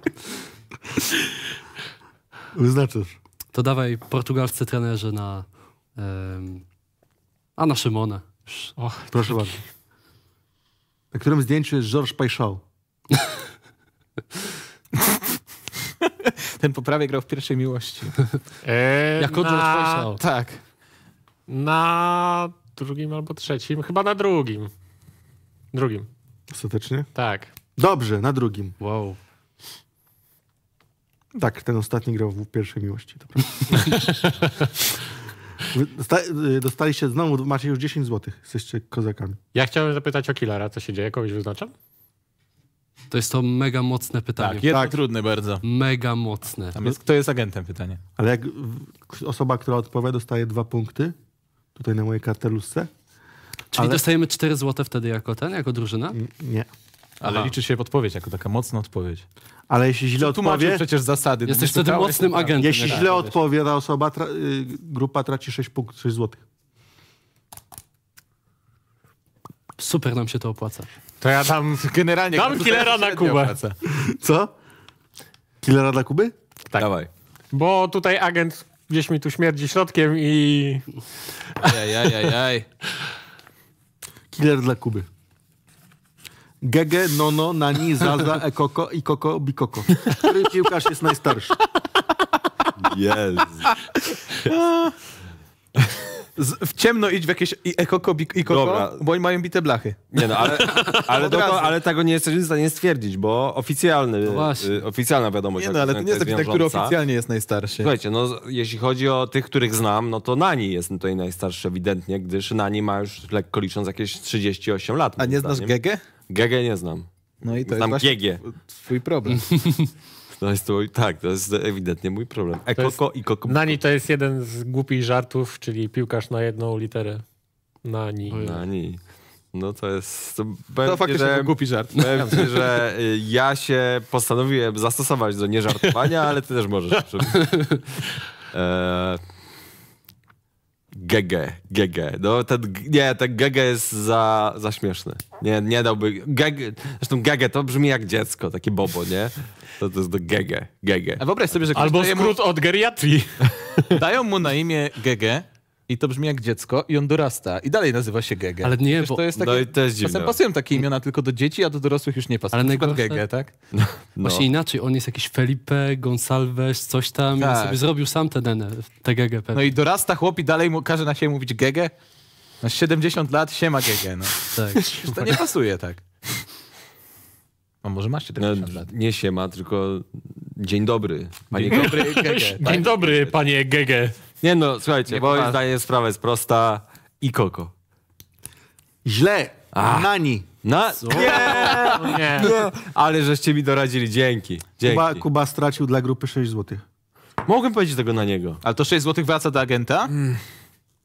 Wyznaczysz to dawaj portugalscy trenerzy na... Um, a na Szymona. Oh, Proszę bardzo. Na którym zdjęciu jest George Pajszał? Ten poprawie grał w pierwszej miłości. E, jako na... George Pajszał. Tak. Na drugim albo trzecim. Chyba na drugim. Drugim. Ostatecznie? Tak. Dobrze, na drugim. Wow. Tak, ten ostatni grał w pierwszej miłości. Y, dostaliście znowu, macie już 10 zł, jesteście kozakami. Ja chciałem zapytać o Killara, co się dzieje, kogoś wyznaczam? To jest to mega mocne pytanie. Tak, jedno tak. trudne bardzo. Mega mocne. Tam jest, kto jest agentem pytanie. Ale jak osoba, która odpowie, dostaje dwa punkty, tutaj na mojej kartelusce. Czyli ale... dostajemy 4 zł wtedy jako ten, jako drużyna? N nie. Ale Aha. liczy się odpowiedź, jako taka mocna odpowiedź. Ale jeśli źle odpowie... przecież zasady. Jesteś wtedy mocnym tak. agentem. Jeśli źle tak, odpowie ta osoba, tra y, grupa traci 6 punktów, 6 złotych. Super nam się to opłaca. To ja tam generalnie... Dam killera na Kubę. Opłaca. Co? Killera dla Kuby? Tak. Dawaj. Bo tutaj agent gdzieś mi tu śmierdzi środkiem i... Jajajajaj. Killer dla Kuby. Gege, Nono, Nani, Zaza, Ekoko, i Koko, Bikoko. Który piłkarz jest najstarszy? Jezu. Z, w ciemno idź w jakieś i ekoko, i koko, Dobra. bo oni mają bite blachy. Nie no, ale, ale, do, ale tego nie jesteś w stanie stwierdzić, bo oficjalny, no y, oficjalna wiadomość. Nie no, ale to nie jest taki, który oficjalnie jest najstarszy. Słuchajcie, no jeśli chodzi o tych, których znam, no to Nani jest tutaj najstarszy ewidentnie, gdyż Nani ma już lekko licząc jakieś 38 lat. A nie zdaniem. znasz Gege? GG nie znam. No i to znam jest GG. twój problem. No jest to, tak, to jest ewidentnie mój problem. E, koko i koko. Nani to jest jeden z głupich żartów, czyli piłkarz na jedną literę. Nani. Nani. No to jest. To, powiem to faktycznie że, głupi żart. ci, że y, ja się postanowiłem zastosować do nieżartowania, ale ty też możesz. eee, GG, GG. No ten, nie, ten GG jest za, za śmieszny. Nie, nie dałby... GG, zresztą GG to brzmi jak dziecko, takie bobo, nie? To, to jest do GG, GG. A wyobraź sobie, że... Albo skrót mu... od geriatrii. Dają mu na imię GG, i to brzmi jak dziecko i on dorasta. I dalej nazywa się Gege. Ale nie, Przecież bo... To jest no takie, no i jest dziwne. Czasem pasują takie imiona tylko do dzieci, a do dorosłych już nie pasują. Ale na przykład najgorsze... Gege, tak? No, no. Właśnie inaczej. On jest jakiś Felipe, Gonsalves, coś tam. Tak. on sobie zrobił sam te, dene, te Gege pewnie. No i dorasta chłop i dalej mu każe na siebie mówić Gege. Na 70 lat się ma Gege, no. Tak. to nie pasuje tak. A może masz 70 no, lat? Nie się ma, tylko dzień dobry, panie Gege. Tak. Dzień dobry, panie Gege. Nie no, słuchajcie, moje zdanie sprawa jest prosta. I Koko. Źle. Nani. Na... Nie! nie! Ale żeście mi doradzili, dzięki. dzięki. Kuba, Kuba stracił dla grupy 6 zł. Mogłem powiedzieć tego na niego. Ale to 6 zł wraca do agenta? Mm.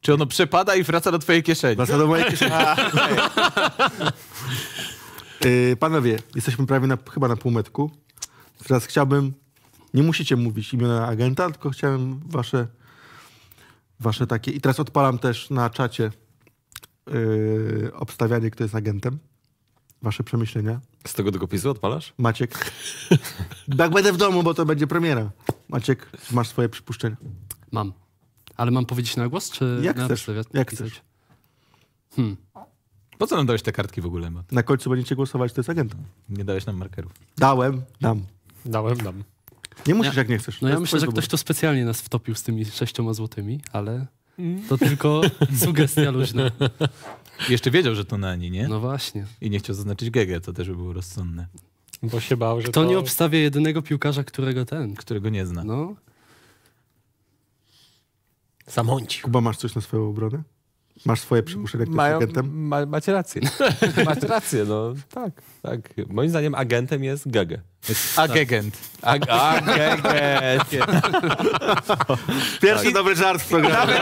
Czy ono przepada i wraca do twojej kieszeni? Wraca do mojej kieszeni. yy, panowie, jesteśmy prawie na, chyba na półmetku. Teraz chciałbym, nie musicie mówić imiona agenta, tylko chciałem wasze wasze takie. I teraz odpalam też na czacie yy, obstawianie, kto jest agentem. Wasze przemyślenia. Z tego długopisu odpalasz? Maciek. tak będę w domu, bo to będzie premiera. Maciek, masz swoje przypuszczenia. Mam. Ale mam powiedzieć na głos, czy Jak na chcesz, jak Pisać? chcesz. Hmm. Po co nam dałeś te kartki w ogóle? Na końcu będziecie głosować, to jest agent. Nie dałeś nam markerów. Dałem, dam. Dałem, dam. Nie musisz, ja, jak nie chcesz. No ja myślę, że ktoś to specjalnie nas wtopił z tymi sześcioma złotymi, ale mm. to tylko sugestia luźna. Jeszcze wiedział, że to na ani, nie? No właśnie. I nie chciał zaznaczyć Gege, to też by było rozsądne. Bo się bał, że Kto to... nie obstawia jedynego piłkarza, którego ten... Którego nie zna. No. Samąci. Kuba, masz coś na swoją obronę? Masz swoje przypuszczenie, mają jest agentem? Ma, macie rację. macie rację, no tak, tak. Moim zdaniem agentem jest Gege. agent agegent. Ag agegent. Pierwszy tak. dobry żart w programie.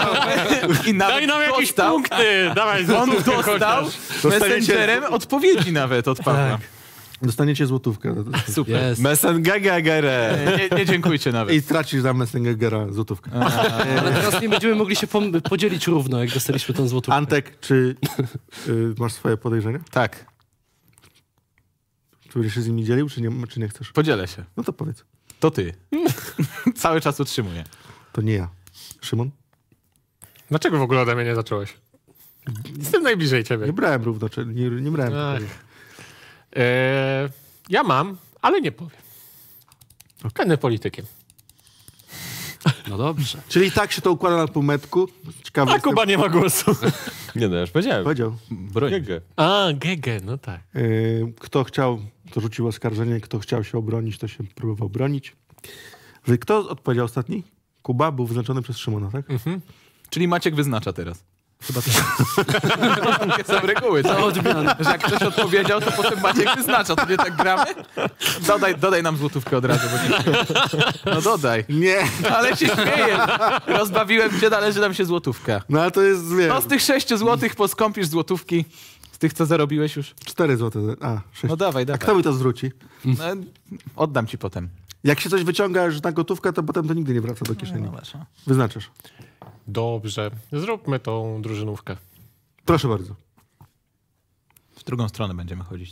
I nawet Daj nam jakieś punkty! Dawaj, on dostał messengerem odpowiedzi nawet od pana. Tak. Dostaniecie złotówkę. Super. Yes. Messengegegere. Nie, nie dziękujcie nawet. I tracisz za Messengegera złotówkę. Ale teraz nie będziemy mogli się podzielić równo, jak dostaliśmy tę złotówkę. Antek, czy y, masz swoje podejrzenie? Tak. Czy będziesz się z nimi dzielił, czy nie, czy nie chcesz? Podzielę się. No to powiedz. To ty. Cały czas utrzymuję. To nie ja. Szymon? Dlaczego w ogóle ode mnie nie zacząłeś? Jestem najbliżej ciebie. Nie brałem równo, nie, nie brałem. Ach. Eee, ja mam, ale nie powiem. Okay. Będę politykiem. No dobrze. Czyli tak się to układa na półmetku. Ciekawe. A Kuba nie ma głosu. nie no, już powiedziałem. Powiedział. Broń. Gege. A, Gege, no tak. Yy, kto chciał, to rzucił oskarżenie. Kto chciał się obronić, to się próbował bronić. Kto odpowiedział ostatni? Kuba był wyznaczony przez Szymona, tak? Mhm. Czyli Maciek wyznacza teraz. Chyba tak. Takie są reguły. co? odmiany. Że jak ktoś odpowiedział, to potem Maciek wyznacza. To nie tak gramy? Dodaj, dodaj nam złotówkę od razu. Bo nie... No dodaj. Nie. Ale się śmieję. Rozbawiłem cię, należy nam się złotówka. No ale to jest, wiesz... No z tych 6 złotych poskąpisz złotówki. Z tych, co zarobiłeś już. 4 złote. A, 6. No dawaj, dawaj. A kto mi to zwróci? No, oddam ci potem. Jak się coś wyciągasz na gotówkę, to potem to nigdy nie wraca do kieszeni. No, Wyznaczasz. Dobrze, zróbmy tą drużynówkę. Proszę bardzo. W drugą stronę będziemy chodzić.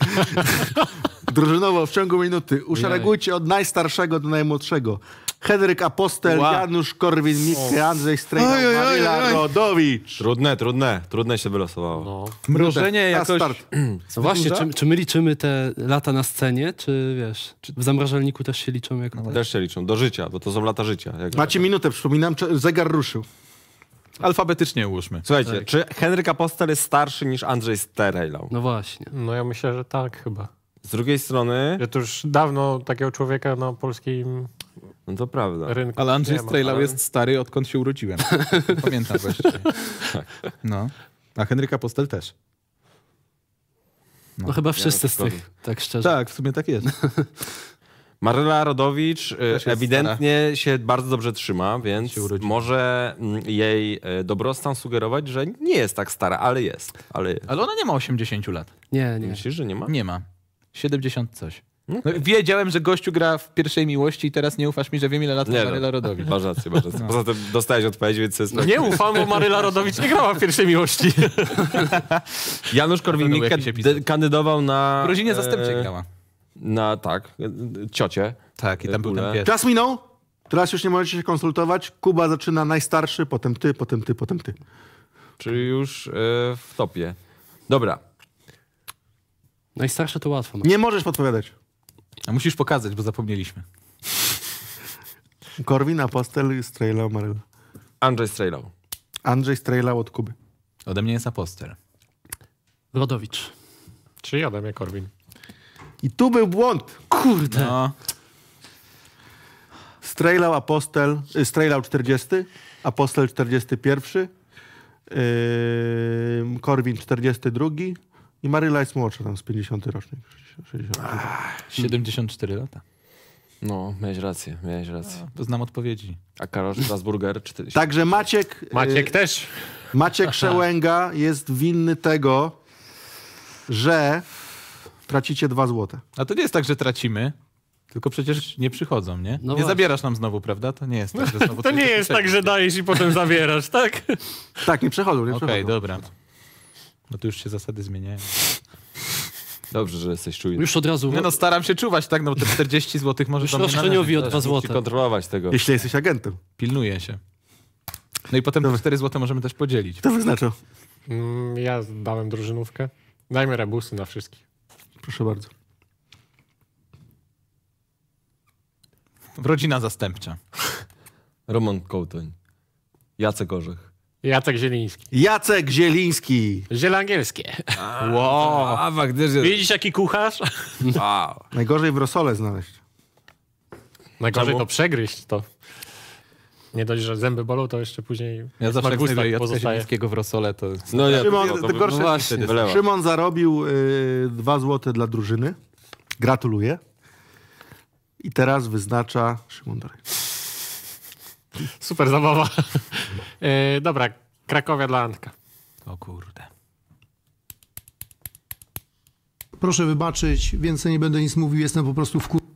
Drużynowo w ciągu minuty uszeregujcie od najstarszego do najmłodszego. Henryk Apostel, wow. Janusz Korwin-Mikke, Andrzej Strejna, Maryla Rodowicz. Trudne, trudne, trudne się wylosowało. No. Mrożenie jakoś... No właśnie, czy, czy, my liczymy te lata na scenie, czy wiesz, czy w zamrażalniku też się liczą? jak? no, Też się liczą, do życia, bo to są lata życia. Macie minutę, przypominam, zegar ruszył. Alfabetycznie ułóżmy. Słuchajcie, tak. czy Henryk Apostel jest starszy niż Andrzej Sterejlał? No właśnie. No ja myślę, że tak chyba. Z drugiej strony... Ja to już dawno takiego człowieka na polskim no to prawda. Rynku ale Andrzej Strejlał ale... jest stary, odkąd się urodziłem. Pamiętam właściwie. Tak. No. A Henryka Postel też. No, no chyba wszyscy z tych, tak szczerze. Tak, w sumie tak jest. Marela Rodowicz ewidentnie stara. się bardzo dobrze trzyma, więc może mm, jej e, dobrostan sugerować, że nie jest tak stara, ale jest. Ale, jest. ale ona nie ma 80 lat. Nie, nie. Myślisz, że nie ma? Nie ma. 70 coś. No wiedziałem, że gościu gra w pierwszej miłości i teraz nie ufasz mi, że wiem ile lat nie, no. Maryla Rodowicz. Masz rację, masz rację. No. Poza tym dostałeś odpowiedź, więc... Jest tak. nie ufam, bo Maryla Rodowicz nie grała w pierwszej miłości. Janusz Korwin-Mikke kandydował na... W rodzinie zastępczej e, grała. Na, tak, ciocie. Tak, i tam był ten pies. Czas minął, teraz już nie możecie się konsultować. Kuba zaczyna najstarszy, potem ty, potem ty, potem ty. Czyli już yy, w topie. Dobra. Najstarsze to łatwo. No. Nie możesz podpowiadać. A musisz pokazać, bo zapomnieliśmy. Korwin Apostel z Trailau Maryl. Andrzej Strejlał. Andrzej Strejlał od Kuby. Ode mnie jest Apostel. Rodowicz. Czy ode jak Korwin? I tu był błąd. Kurde. No. Strejlał Apostel, y, Strejlał 40, Apostel 41, Korwin 42, i Mary Lights młodsza, tam z 50 rocznik. 60, 74 lata. No, miałeś rację, miałeś rację. A, no, to znam odpowiedzi. A Karol Strasburger? Ty... Także Maciek... Maciek y, też. Maciek Przełęga jest winny tego, że tracicie dwa złote. A to nie jest tak, że tracimy. Tylko przecież nie przychodzą, nie? No nie właśnie. zabierasz nam znowu, prawda? To nie jest tak, że znowu... to nie jest tak, że dajesz i potem zabierasz, tak? tak, nie przechodzą, nie Okej, okay, dobra. No to już się zasady zmieniają. Dobrze, że jesteś czujny. Już od razu. Nie no, staram się czuwać, tak? No te 40 zł może Już roszczeniowi od 2 zł. kontrolować tego. Jeśli jesteś agentem. Pilnuję się. No i potem Dobra. 4 zł możemy też podzielić. To wyznacza. Mm, ja dałem drużynówkę. Dajmy rebusy na wszystkich. Proszę bardzo. Rodzina zastępcza. Roman Kołtoń. Jacek Orzech. Jacek Zieliński. Jacek Zieliński. Ziele angielskie. wow. A, Widzisz, jaki kucharz? Wow. Najgorzej w rosole znaleźć. Najgorzej Czemu? to przegryźć to. Nie dość, że zęby bolą, to jeszcze później Ja zawsze jak znajduję Jacka Zielińskiego w rosole, to... No, ja Szymon, to, to, to gorsze, Szymon zarobił y, dwa złote dla drużyny. Gratuluję. I teraz wyznacza Szymon Dorej. Super zabawa. E, dobra, Krakowia dla Antka. O kurde. Proszę wybaczyć, więcej nie będę nic mówił, jestem po prostu wkurzony.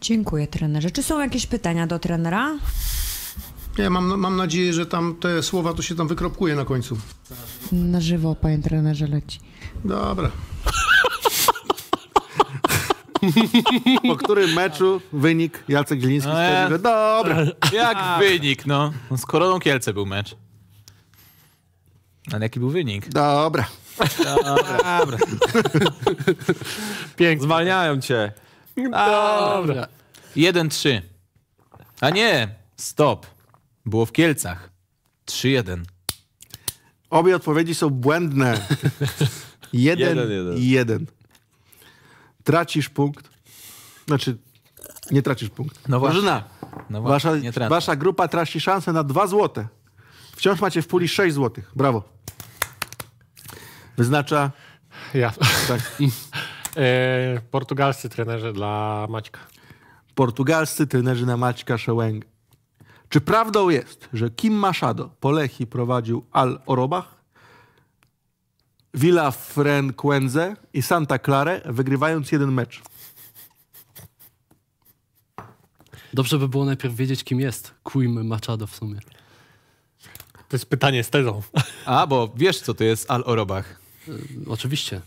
Dziękuję trenerze. Czy są jakieś pytania do trenera? Nie, mam, mam nadzieję, że tam te słowa to się tam wykropkuje na końcu. Na żywo, panie trenerze, leci. Dobra. Po którym meczu wynik Jacek Gliński no, ja... dobra. Jak wynik, no? no. Z Koroną Kielce był mecz. Ale jaki był wynik? Dobra. Dobra. dobra. Pięknie. Zwalniają cię. Dobra. 1-3. A nie, stop. Było w Kielcach. 3-1. Obie odpowiedzi są błędne. 1-1. tracisz punkt. Znaczy, nie tracisz punkt. No Drużyna, no wasza, wasza grupa traci szansę na 2 złote. Wciąż macie w puli 6 złotych. Brawo. Wyznacza... Ja. Tak. e, portugalscy trenerzy dla Maćka. Portugalscy trenerzy na Maćka Szełęg. Czy prawdą jest, że Kim Machado po Lechi prowadził Al Orobach, Villa Frenquenze i Santa Clara, wygrywając jeden mecz. Dobrze by było najpierw wiedzieć, kim jest Quim Machado w sumie. To jest pytanie z tezą. A, bo wiesz, co to jest Al Orobach. Y oczywiście.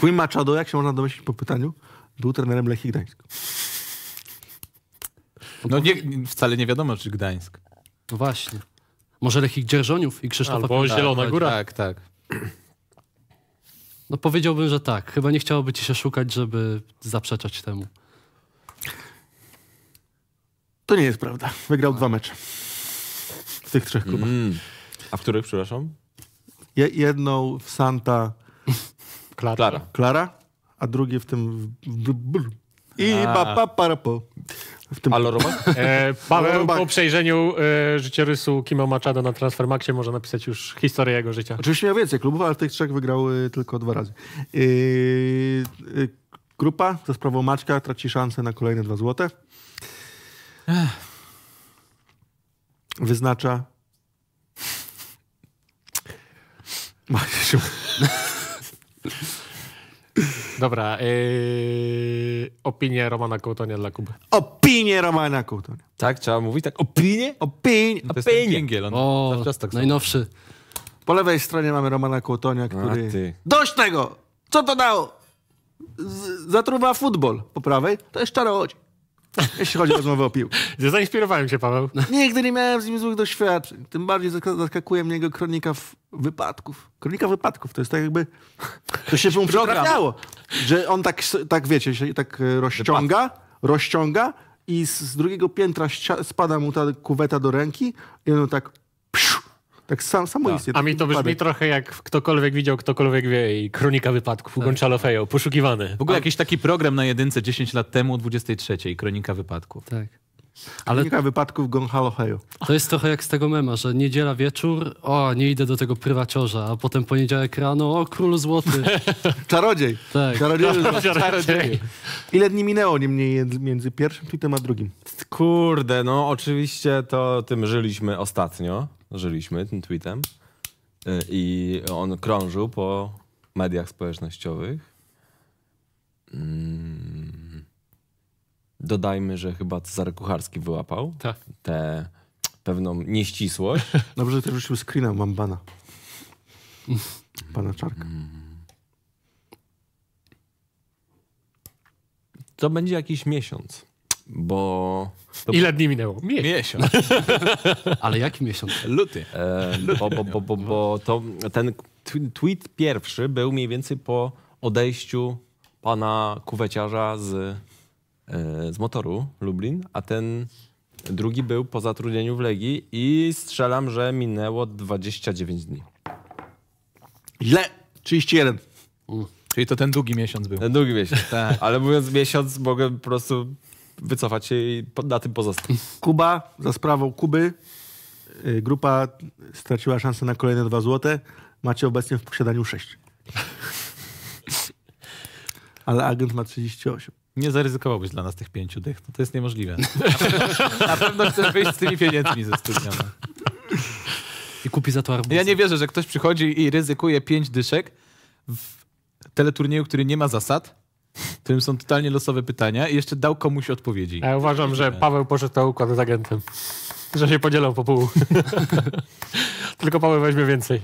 Quim Machado, jak się można domyślić po pytaniu, był trenerem Lechii Gdańsk. No, no nie, wcale nie wiadomo, czy Gdańsk. No właśnie. Może Lechik Dzierżoniów i Krzysztof Albo Zielona Góra. Tak, tak. No powiedziałbym, że tak. Chyba nie chciałoby ci się szukać, żeby zaprzeczać temu. To nie jest prawda. Wygrał A. dwa mecze. W tych trzech klubach. Mm. A w których, przepraszam? Je, jedną w Santa Clara. Clara. a drugie w tym... W... I A. ba, pa, para, w tym... Halo, Roman? E, Paweł po przejrzeniu e, życiorysu Kimo Machado na Transfermaksie może napisać już historię jego życia. Oczywiście miał więcej klubów, ale tych trzech wygrały e, tylko dwa razy. E, e, grupa za sprawą Maćka traci szansę na kolejne dwa złote. Wyznacza... Maciu. Dobra. Yy, opinie Romana Kołtonia dla Kuby. Opinie Romana Kołtonia. Tak? Trzeba mówić tak? Opinie? Opinie. No to jest opinie. Jingle, on o, tak najnowszy. Po lewej stronie mamy Romana Kołtonia, który... A, ty. Dość tego! Co to dało? zatruwa futbol. Po prawej to jest czarodziej. Jeśli chodzi o rozmowę o piłkę. Zainspirowałem się, Paweł. Nigdy nie miałem z nim złych doświadczeń. Tym bardziej zaskakuje mnie jego kronika w wypadków. Kronika wypadków. To jest tak jakby... To się mu przytrafiało. Że on tak, tak wiecie, się tak e, rozciąga, rozciąga i z, z, drugiego piętra spada mu ta kuweta do ręki i on tak... Psiu, tak sam, samoistnie. Tak. A mi tak to brzmi wypadek. trochę jak ktokolwiek widział, ktokolwiek wie i Kronika Wypadków, tak. Gonzalo Fejo, poszukiwany. W ogóle A... jakiś taki program na jedynce 10 lat temu o 23, Kronika Wypadków. Tak. Ale kilka wypadków Gonzalo Hejo. To jest trochę jak z tego mema, że niedziela wieczór, o, nie idę do tego prywaciorza, a potem poniedziałek rano, o, król złoty. Czarodziej. Tak. Czarodziej. Czarodziej. Ile dni minęło niemniej między pierwszym tweetem a drugim? Kurde, no oczywiście to tym żyliśmy ostatnio, żyliśmy tym tweetem y, i on krążył po mediach społecznościowych. Mm. Dodajmy, że chyba Cezary Kucharski wyłapał tak. tę pewną nieścisłość. Dobrze, że też rzucił screena, mam bana. Pana czarka. To będzie jakiś miesiąc, bo... Ile dni minęło? Miesiąc. Ale jaki miesiąc? Luty. E, bo, bo, bo, bo, bo to, ten tweet pierwszy był mniej więcej po odejściu pana kuweciarza z E, z motoru Lublin, a ten drugi był po zatrudnieniu w Legii i strzelam, że minęło 29 dni. Źle! 31. Mm. Czyli to ten długi miesiąc był. Ten długi miesiąc, tak. Ale mówiąc miesiąc, mogę po prostu wycofać się i na tym pozostać. Kuba, za sprawą Kuby, y, grupa straciła szansę na kolejne dwa złote. Macie obecnie w posiadaniu sześć. Ale agent ma 38 nie zaryzykowałbyś dla nas tych pięciu dych. No to jest niemożliwe. Na pewno chcesz wyjść z tymi pieniędzmi ze studia. No. I kupi za to arbuzę. Ja nie wierzę, że ktoś przychodzi i ryzykuje pięć dyszek w teleturnieju, który nie ma zasad, Tym którym są totalnie losowe pytania i jeszcze dał komuś odpowiedzi. Ja uważam, że Paweł poszedł na układ z agentem. Że się podzielą po pół. Tylko Paweł weźmie więcej.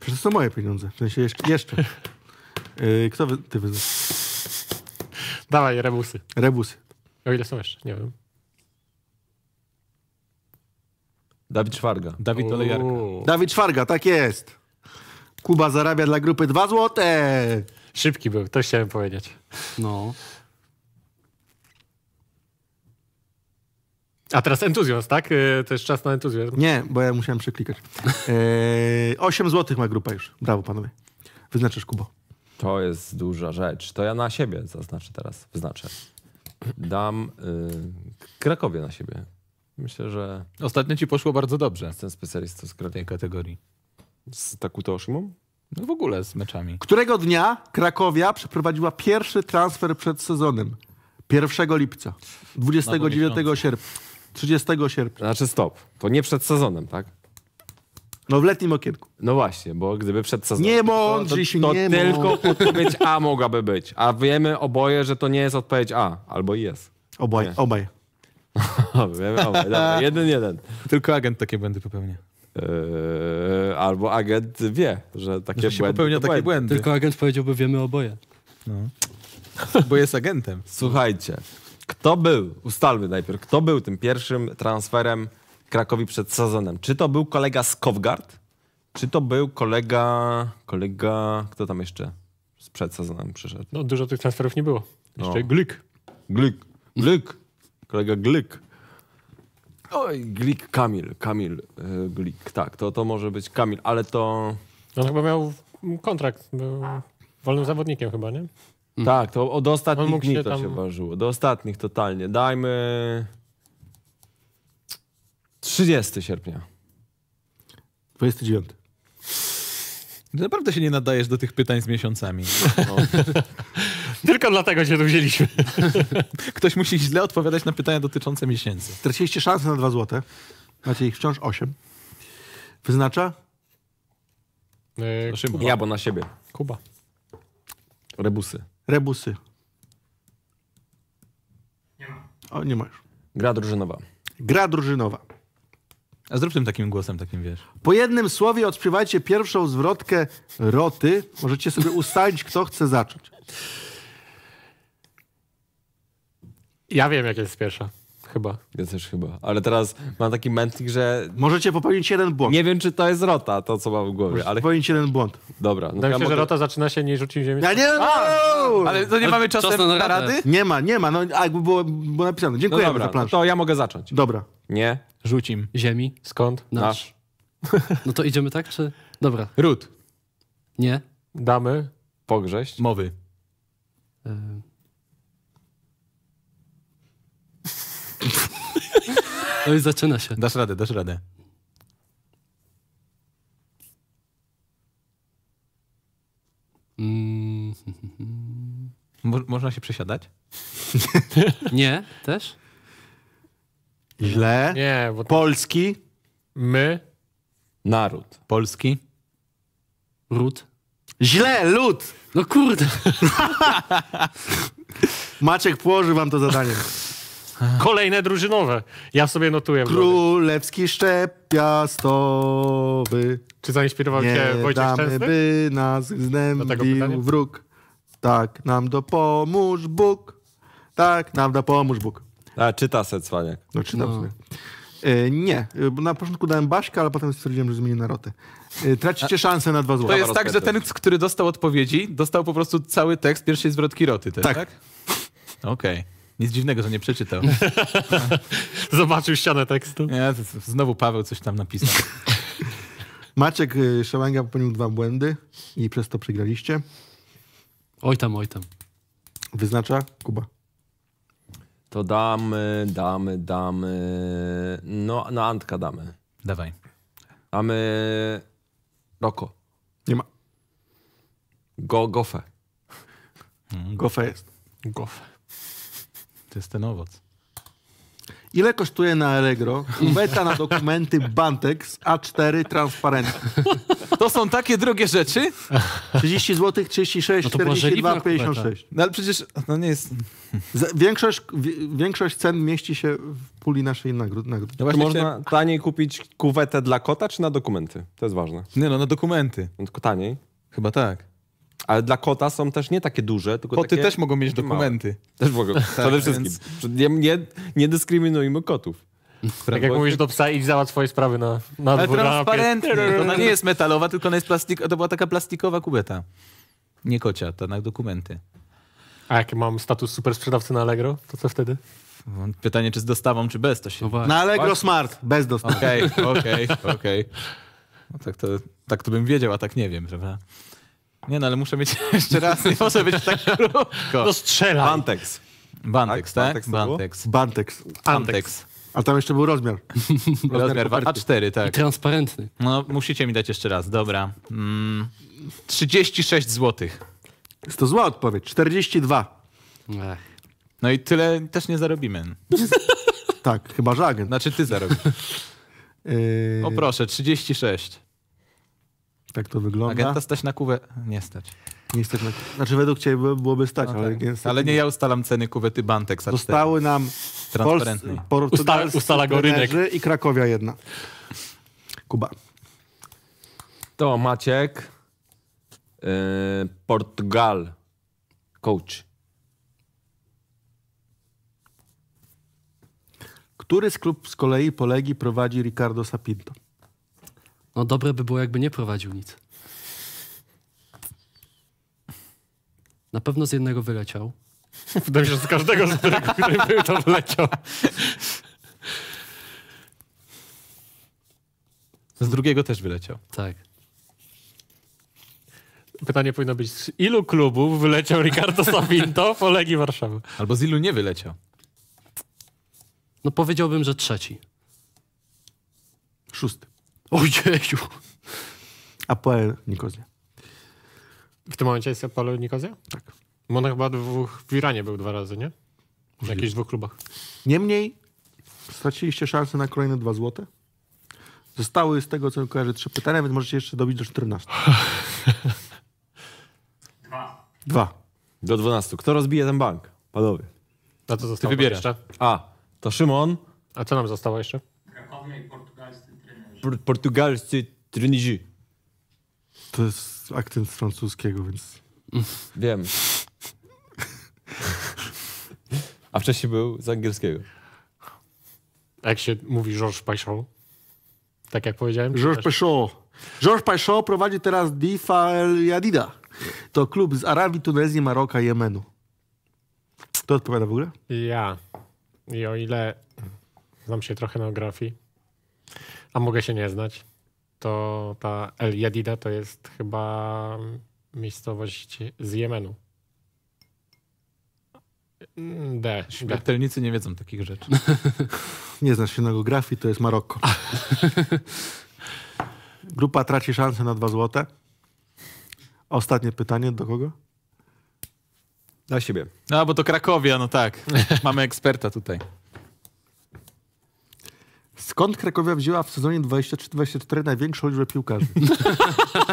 Przecież to są moje pieniądze. W sensie jeszcze. Yy, kto wy, ty wy. Dawaj, rebusy. Rebusy. O ile są jeszcze? Nie wiem. Dawid Szwarga. Dawid Olejarka. Dawid Szwarga, tak jest. Kuba zarabia dla grupy 2 złote. Szybki był, to chciałem powiedzieć. No. A teraz entuzjazm, tak? Y, to jest czas na entuzjazm. Nie, bo ja musiałem przeklikać. E, osiem 8 ma grupa już. Brawo, panowie. Wyznaczysz Kubo. To jest duża rzecz. To ja na siebie zaznaczę teraz, wyznaczę. Dam y, Krakowie na siebie. Myślę, że Ostatnio ci poszło bardzo dobrze jestem specjalistą z w Krakowie. tej kategorii. Z Takuto Oshimą? No w ogóle z meczami. Którego dnia Krakowia przeprowadziła pierwszy transfer przed sezonem? 1 lipca, 29 sierpnia, 30 sierpnia. Znaczy stop. To nie przed sezonem, tak? No w letnim okienku. No właśnie, bo gdyby przed sezonem... Nie mądrzy się, nie. to tylko odpowiedź A mogłaby być. A wiemy oboje, że to nie jest odpowiedź A. Albo jest. Obaj, nie. obaj. wiemy obaj, dobra. Jeden, jeden. Tylko agent takie błędy popełnia. Yy, albo agent wie, że takie że się błędy... popełnia takie błędy. Tylko agent powiedziałby wiemy oboje. No. Bo jest agentem. Słuchajcie, kto był, ustalmy najpierw, kto był tym pierwszym transferem Krakowi przed sezonem. Czy to był kolega Skowgard? Czy to był kolega, kolega, kto tam jeszcze przed sezonem przyszedł? No dużo tych transferów nie było. Jeszcze no. Glik. Glik, Glik, kolega Glik. Oj, Glik, Kamil, Kamil, e, Glik, tak, to, to może być Kamil, ale to... No, on chyba miał kontrakt, był wolnym zawodnikiem chyba, nie? Tak, to od ostatnich dni się to tam... się ważyło, do ostatnich totalnie. Dajmy... 30 sierpnia. 29. Naprawdę się nie nadajesz do tych pytań z miesiącami. No. Tylko dlatego się tu wzięliśmy. Ktoś musi źle odpowiadać na pytania dotyczące miesięcy. Straciliście szansę na 2 złote. Macie ich wciąż 8. Wyznacza? Yy, Kuba. Ja, bo na siebie. Kuba. Rebusy. Rebusy. Nie ma. O, nie ma już. Gra drużynowa. Gra drużynowa. A zrób tym takim głosem, takim wiesz. Po jednym słowie odśpiewajcie pierwszą zwrotkę roty. Możecie sobie ustalić, kto chce zacząć. Ja wiem, jak jest pierwsza. Chyba. Ja też chyba. Ale teraz mam taki mętnik, że Możecie popełnić jeden błąd. nie wiem, czy to jest rota, to co mam w głowie, ale popełnić jeden błąd. dobra. No, ja mi się, że Rota zaczyna się nie rzucił ziemi. Ja nie Ale to nie no, mamy czasu na rady? Nie ma, nie ma. No, a jakby było, było napisane. No bardzo. dobra, za no to ja mogę zacząć. Dobra. Nie? Rzucim. Ziemi. Skąd? Nasz. No to idziemy tak, czy? Dobra. Ród. Nie. Damy. Pogrześć. Mowy. No e. i zaczyna się. Dasz radę, dasz radę. Mm. Mo można się przesiadać? Nie, też? Źle. Nie, bo to... Polski. My. Naród. Polski. Ród. Źle, lud! No kurde. Maciek położy wam to zadanie. Kolejne drużynowe. Ja sobie notuję. Królewski szczep piastowy. Czy zainspirował cię Wojciech damy, by nas znębił wróg. Tak nam dopomóż Bóg. Tak nam dopomóż Bóg. A, czyta se cwaniak. No czyta no. E, nie, e, bo na początku dałem Baśka, ale potem stwierdziłem, że zmienię na e, tracicie szansę na dwa złote. To jest tak, że ten, który dostał odpowiedzi, dostał po prostu cały tekst pierwszej zwrotki roty, też, tak? tak? tak? Okej. Okay. Nic dziwnego, że nie przeczytał. Zobaczył ścianę tekstu. znowu Paweł coś tam napisał. Maciek Szałęga popełnił dwa błędy i przez to przegraliście. Oj tam, oj tam. Wyznacza Kuba. To damy, damy, damy. No, na Antka damy. Dawaj. Damy Roko. Nie ma. Go, gofe. Mm. jest. Gofe. To jest ten owoc. Ile kosztuje na Allegro weta na dokumenty Bantex A4 transparent? To są takie drogie rzeczy? 30 zł, 36, no 42, 56. Tak. No ale przecież, no nie jest... Większość, większość cen mieści się w puli naszej nagrody. nagród. No można taniej kupić kuwetę dla kota czy na dokumenty? To jest ważne. Nie no, na dokumenty. No, tylko taniej? Chyba tak. Ale dla kota są też nie takie duże, tylko Koty takie też mogą mieć dokumenty. Małe. Też mogą, tak, przede wszystkim. Więc... Nie, nie, nie dyskryminujmy kotów. Tak jak mówisz do psa, idź załatw swoje sprawy na, na Ale dwór, transparentnie. ona nie jest metalowa, tylko ona jest plastik... To była taka plastikowa kubeta. Nie kocia, to na dokumenty. A jak mam status super sprzedawcy na Allegro, to co wtedy? Pytanie, czy z dostawą, czy bez, to się... No na Allegro właśnie. Smart, bez dostawy. Okej, okej, okej. No tak, tak to bym wiedział, a tak nie wiem, prawda? Nie no, ale muszę mieć jeszcze raz, nie muszę być tak krótko. No strzelaj. Bantex. Bantex, tak? tak? Bantex. Bantex. Bantex. A tam jeszcze był rozmiar. Rozmiar, A4, tak. I transparentny. No, musicie mi dać jeszcze raz, dobra. Mm, 36 zł. Jest to zła odpowiedź, 42. Ech. No i tyle też nie zarobimy. tak, chyba że agent. Znaczy ty zarobisz. Yy. o proszę, 36. Tak to wygląda. Agenta stać na kuwę. Nie stać. Nie stać na... Znaczy według ciebie byłoby stać, okay. No ale tak. niestety... Ale nie ja ustalam ceny kuwety Bantex. Zostały nam transparentne. Ustala, ustala go rynek. I Krakowia jedna. Kuba. To Maciek. E, Portugal. Coach. Który z klub z kolei polegi prowadzi Ricardo Sapinto? No dobre by było, jakby nie prowadził nic. Na pewno z jednego wyleciał. Wydaje mi się, że z każdego, z drugiego był, to wyleciał. Z drugiego też wyleciał. Tak. Pytanie powinno być, z ilu klubów wyleciał Ricardo Savinto po Legii Warszawy? Albo z ilu nie wyleciał? No powiedziałbym, że trzeci. Szósty. Ojeju. Apoel Nikozja. W tym momencie jest Apoel Nikozja? Tak. Bo on chyba dwóch, w Iranie był dwa razy, nie? W jakichś dwóch klubach. Niemniej straciliście szansę na kolejne dwa złote. Zostały z tego, co kojarzę, trzy pytania, więc możecie jeszcze dobić do 14. Dwa. Dwa. Do 12. Kto rozbije ten bank? Panowie. Na co zostało? Jeszcze? A, to Szymon. A co nam zostało jeszcze? Krakowie i Portugalia portugalscy trenerzy. To jest akcent francuskiego, więc... Wiem. A wcześniej był z angielskiego. jak się mówi Georges Pachon? Tak jak powiedziałem? Georges Pachon. Georges Pachon prowadzi teraz Difa El Yadida. To klub z Arabii, Tunezji, Maroka, Jemenu. Kto odpowiada w ogóle? Ja. I o ile znam się trochę na geografii, a mogę się nie znać, to ta El Jadida to jest chyba miejscowość z Jemenu. Mm, D. Śmiertelnicy nie wiedzą takich rzeczy. nie znasz się na geografii, to jest Maroko. Grupa traci szansę na dwa złote. Ostatnie pytanie do kogo? Dla siebie. No, bo to Krakowia, no tak. Mamy eksperta tutaj. Skąd Krakowia wzięła w sezonie 23-24 największą liczbę piłkarzy?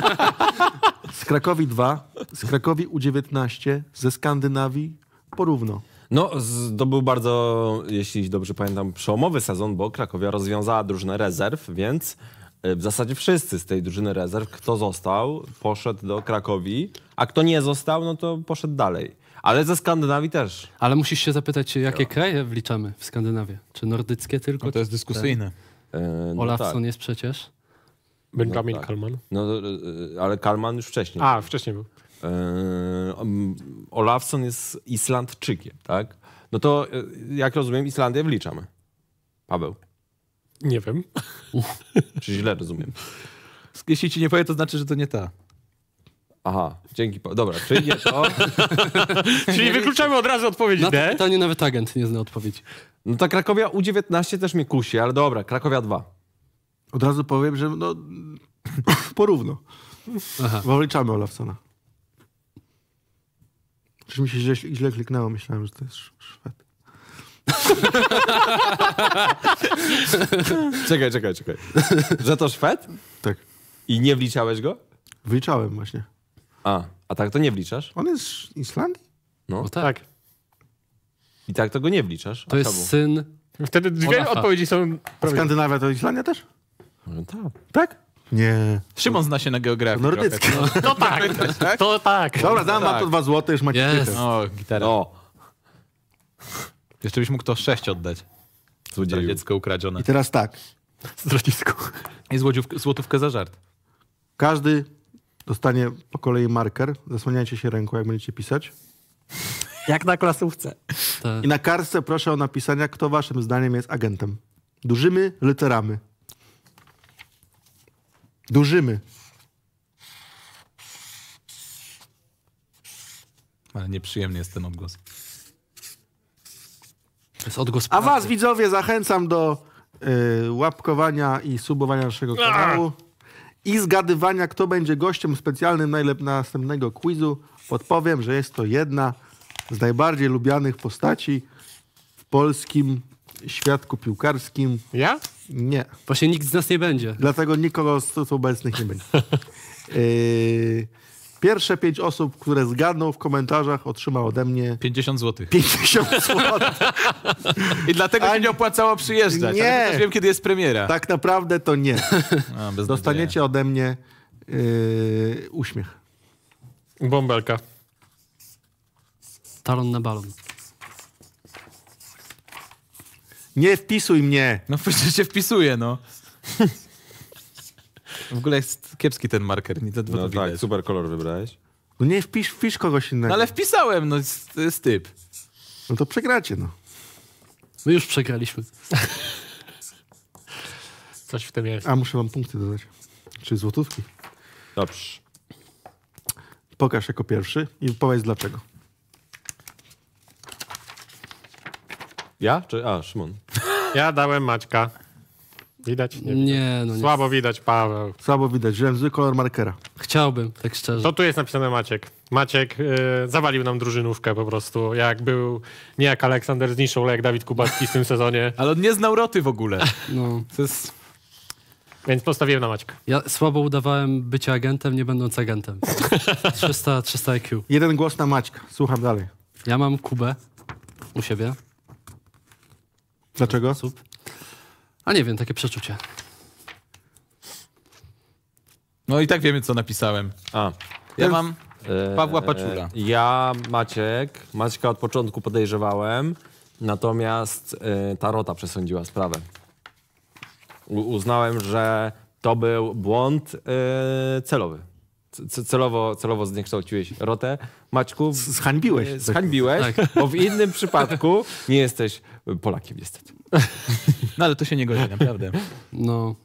z Krakowi 2, z Krakowi U19, ze Skandynawii porówno. No, to był bardzo, jeśli dobrze pamiętam, przełomowy sezon, bo Krakowia rozwiązała drużynę rezerw, więc e, w zasadzie wszyscy z tej drużyny rezerw, kto został, poszedł do Krakowi, a kto nie został, no to poszedł dalej. Ale ze Skandynawii też. Ale musisz się zapytać, jakie kraje wliczamy w Skandynawię? Czy nordyckie tylko? No to jest dyskusyjne. Tak. E, no tak. jest przecież. Benjamin no, tak. Kalman. No, e, ale Kalman już wcześniej. A, wcześniej był. E, Olafson jest Islandczykiem, tak? No to, e, jak rozumiem, Islandię wliczamy. Paweł. Nie wiem. Czy źle rozumiem? Jeśli ci nie powie, to znaczy, że to nie ta. Aha, dzięki. Po... Dobra, nie to. Czyli wykluczamy od razu odpowiedź na D. to pytanie nawet agent nie zna odpowiedzi. No ta Krakowia U19 też mnie kusi, ale dobra, Krakowia 2. Od razu powiem, że no porówno. Aha. Bo wliczamy Olafsona. Czy mi się źle, źle kliknęło, myślałem, że to jest Szwed. czekaj, czekaj, czekaj. Że to Szwed? Tak. I nie wliczałeś go? Wliczałem właśnie. A, a tak to nie wliczasz? On jest z Islandii? No. tak. tak. I tak to go nie wliczasz. To jest syn. Wtedy dwie Olafa. odpowiedzi są. Skandynawia to Islandia też? No, tak. Tak? Nie. Szymon zna się na geografii. Nordycki. No, to tak. No tak. To tak. Dobra, dam wam to dwa złote, już macie yes. O, no, gitara. O. Jeszcze byś mógł to sześć oddać. Złodzieju. Dziecko ukradzione. I teraz tak. Z Zdradziecko. I złotówkę za żart. Każdy Dostanie po kolei marker, zasłaniajcie się ręką, jak będziecie pisać. Jak na klasówce. Tak. I na kartce proszę o napisanie, kto waszym zdaniem jest agentem. Dużymi literami. Dużymi. Ale nieprzyjemny jest ten odgłos. To jest odgłos A was, widzowie, zachęcam do y, łapkowania i subowania naszego kanału i zgadywania, kto będzie gościem specjalnym następnego quizu, podpowiem, że jest to jedna z najbardziej lubianych postaci w polskim świadku piłkarskim. Ja? Nie. Właśnie nikt z nas nie będzie. Dlatego nikogo z obecnych nie będzie. Yy, Pierwsze pięć osób, które zgadną w komentarzach, otrzyma ode mnie 50 zł. 50 zł. I dlatego Ani... się nie opłacało przyjeżdżać. Nie. Ale też wiem, kiedy jest premiera. Tak naprawdę to nie. A, Dostaniecie ode mnie yy, uśmiech. Bąbelka. Talon na balon. Nie wpisuj mnie. No przecież się wpisuje, no. W ogóle jest kiepski ten marker, nie ten No tak, super kolor wybrałeś. No nie wpisz, wpisz kogoś innego. No ale wpisałem, no jest, jest typ. No to przegracie, no. My już przegraliśmy. Coś w tym jest. A muszę wam punkty dodać. Czy złotówki. Dobrze. Pokaż jako pierwszy i powiedz dlaczego. Ja? Czy, a, Szymon. Ja dałem Maćka. Widać? Nie, nie no nie. Słabo widać, Paweł. Słabo widać, wziąłem zły kolor markera. Chciałbym, tak szczerze. To tu jest napisane Maciek. Maciek yy, zawalił nam drużynówkę po prostu, jak był, nie jak Aleksander zniszczył, ale jak Dawid Kubacki w tym sezonie. Ale on nie znał roty w ogóle. No. To jest... Więc postawiłem na Maćka. Ja słabo udawałem bycie agentem, nie będąc agentem. 300, 300 IQ. Jeden głos na Maćka. Słucham dalej. Ja mam Kubę u siebie. Dlaczego? Osób. A nie wiem, takie przeczucie. No i tak wiemy, co napisałem. A. Ja mam e, Pawła Paczura. E, ja Maciek. Maćka od początku podejrzewałem, natomiast e, Tarota przesądziła sprawę. U uznałem, że to był błąd celowy. C celowo, celowo zniekształciłeś rotę. Maćku... Zhańbiłeś. Zhańbiłeś, tak. bo w innym przypadku nie jesteś Polakiem niestety. No ale to się nie godzi, naprawdę. No.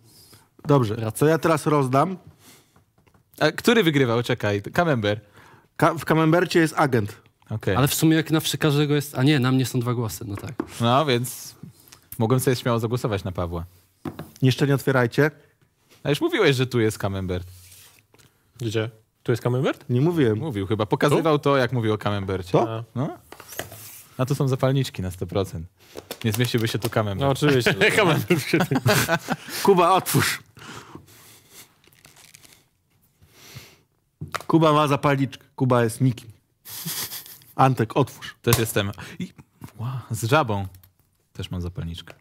Dobrze, co ja teraz rozdam? A który wygrywał? Czekaj, Kamember. Ka w Kamembercie jest agent. Okay. Ale w sumie jak na każdego jest... A nie, na mnie są dwa głosy, no tak. No, więc mogłem sobie śmiało zagłosować na Pawła. Jeszcze nie otwierajcie. A już mówiłeś, że tu jest Kamembert. Gdzie? Tu jest Kamembert? Nie mówiłem. Mówił chyba. Pokazywał tu? to, jak mówił o Kamembercie. To? No. A to są zapalniczki na 100%. Nie zmieściłby się tu kamen. No oczywiście. Tak. kamen. Tak- Kuba, otwórz. Kuba ma zapalniczkę. Kuba jest nikim. Antek, otwórz. Też jestem. I... z żabą też mam zapalniczkę.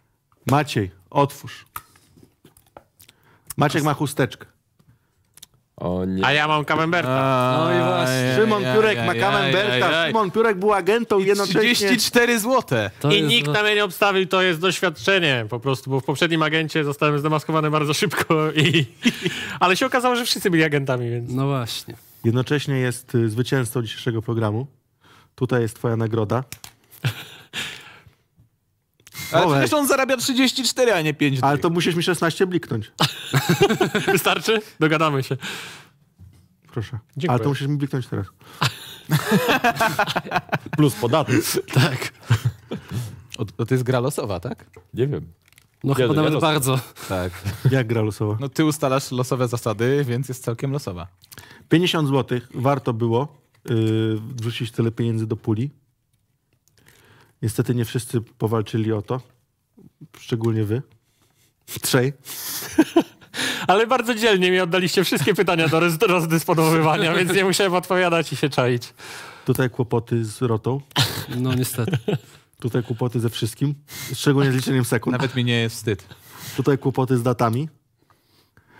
Maciej, otwórz. Maciek ma chusteczkę. A ja mam Kamemberta. No i właśnie. Szymon Piurek ma Kamemberta. Szymon Piurek był agentą I jednocześnie. 34 zł. I nikt na mnie nie obstawił, to jest doświadczenie po prostu, bo w poprzednim agencie zostałem zdemaskowany bardzo szybko i... Ale się okazało, że wszyscy byli agentami, więc... No właśnie. Jednocześnie jest y, zwycięzcą dzisiejszego programu. Tutaj jest twoja nagroda. Ale przecież on zarabia 34, a nie 5 Ale to musisz mi 16 bliknąć. Wystarczy? Dogadamy się. Proszę. Dziękuję. Ale to musisz mi bliknąć teraz. Plus podatek. Tak. to jest gra losowa, tak? Nie wiem. No chyba nawet bardzo. Tak. Jak gra losowa? No ty ustalasz losowe zasady, więc jest całkiem losowa. 50 zł warto było yy, wrzucić tyle pieniędzy do puli. Niestety nie wszyscy powalczyli o to, szczególnie wy. Trzej. Ale bardzo dzielnie mi oddaliście wszystkie pytania do roz rozdysponowywania, więc nie musiałem odpowiadać i się czaić. Tutaj kłopoty z rotą. No niestety. Tutaj kłopoty ze wszystkim, szczególnie z liczeniem sekund. Nawet mi nie jest wstyd. Tutaj kłopoty z datami.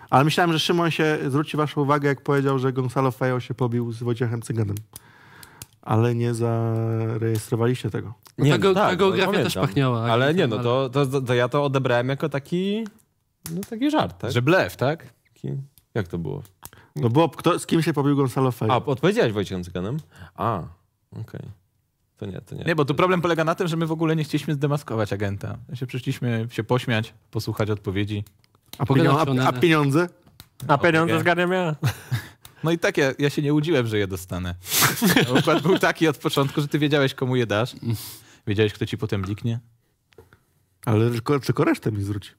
Ale myślałem, że Szymon się zwróci waszą uwagę, jak powiedział, że Gonzalo Fejo się pobił z Wojciechem Cyganem ale nie zarejestrowaliście tego. No nie, ta, ge ta geografia pamiętam. też pachniała. Ale nie, no to, to, to, ja to odebrałem jako taki, no, taki żart, tak? Że blef, tak? Jak to było? No bo kto, z kim się pobił Gonzalo Feio? A, odpowiedziałeś Wojciechem Cyganem? A, okej. Okay. To nie, to nie. Nie, bo tu problem polega na tym, że my w ogóle nie chcieliśmy zdemaskować agenta. Się przyszliśmy się pośmiać, posłuchać odpowiedzi. A, pieniądze? A pieniądze, a pieniądze zgarniam ja. No i tak ja, ja się nie łudziłem, że je dostanę. Układ był taki od początku, że ty wiedziałeś, komu je dasz. Wiedziałeś, kto ci potem liknie. Ale tylko, tylko resztę mi zwróci.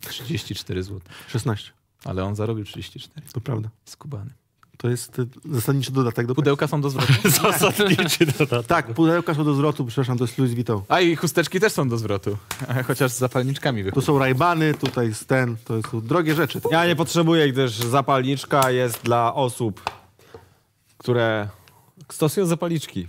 34 zł. 16. Ale on zarobił 34. To prawda. Skubany. To jest y, zasadniczy dodatek. Do pudełka są do zwrotu? zasadniczy dodatek. Tak, pudełka są do zwrotu, przepraszam, to jest Louis Vuitton. A i chusteczki też są do zwrotu, chociaż z zapalniczkami wychodzą. Tu są rajbany, tutaj jest ten, to są drogie rzeczy. Ja nie potrzebuję, gdyż zapalniczka jest dla osób, które stosują zapalniczki.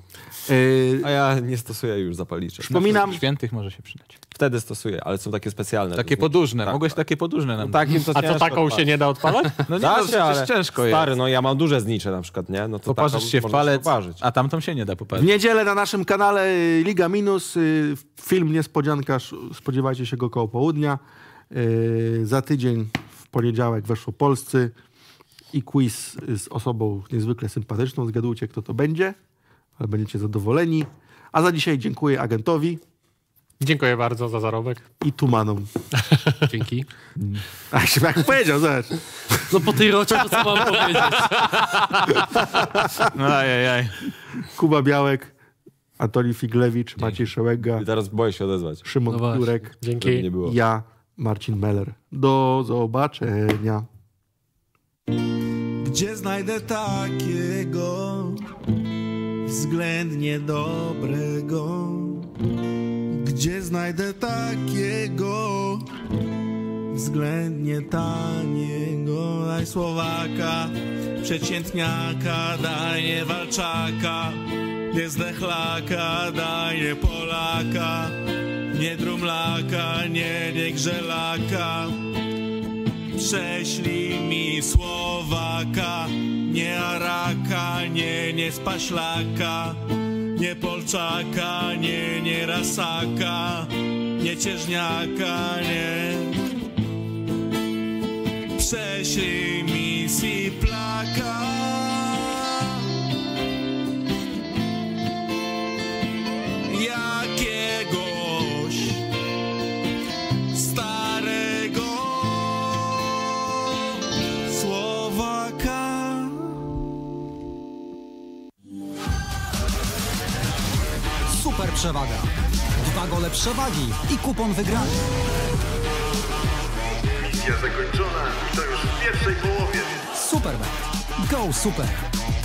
Yy, A ja nie stosuję już zapaliczek. Przypominam... Świętych może się przydać. Wtedy stosuję, ale są takie specjalne. Takie różne. podłużne. Tak, Mogłeś takie podłużne nam. No, takim to A co, taką się nie da odpalać? No nie, no, się, ale ciężko jest. Stary, no ja mam duże znicze na przykład, nie? No to Poparzysz się w palec, poparzyć. a tamtą się nie da poparzyć. W niedzielę na naszym kanale y, Liga Minus, y, film Niespodzianka, spodziewajcie się go koło południa. Y, za tydzień w poniedziałek weszło Polscy i quiz z osobą niezwykle sympatyczną. Zgadujcie, kto to będzie ale będziecie zadowoleni. A za dzisiaj dziękuję agentowi. Dziękuję bardzo za zarobek. I tumanom. Dzięki. Mm. A się tak powiedział, zobacz. No po tej rocie to co mam powiedzieć? Ajajaj. Kuba Białek, Antoni Figlewicz, Dzięki. Maciej Szełęga. I teraz boję się odezwać. Szymon no Jurek. Dzięki. Ja, Marcin Meller. Do zobaczenia. Gdzie znajdę takiego względnie dobrego. Gdzie znajdę takiego względnie taniego? Daj Słowaka, przeciętniaka, daję walczaka, nie zdechlaka, daję Polaka, nie drumlaka, nie niegrzelaka. grzelaka prześlij mi Słowaka, nie Araka, nie, nie Spaślaka, nie Polczaka, nie, nie Rasaka, nie Cieżniaka, nie. Prześlij mi Siplaka. super przewaga. Dwa gole przewagi i kupon wygrany. Misja zakończona i to już w pierwszej połowie. Superbet. Go Super!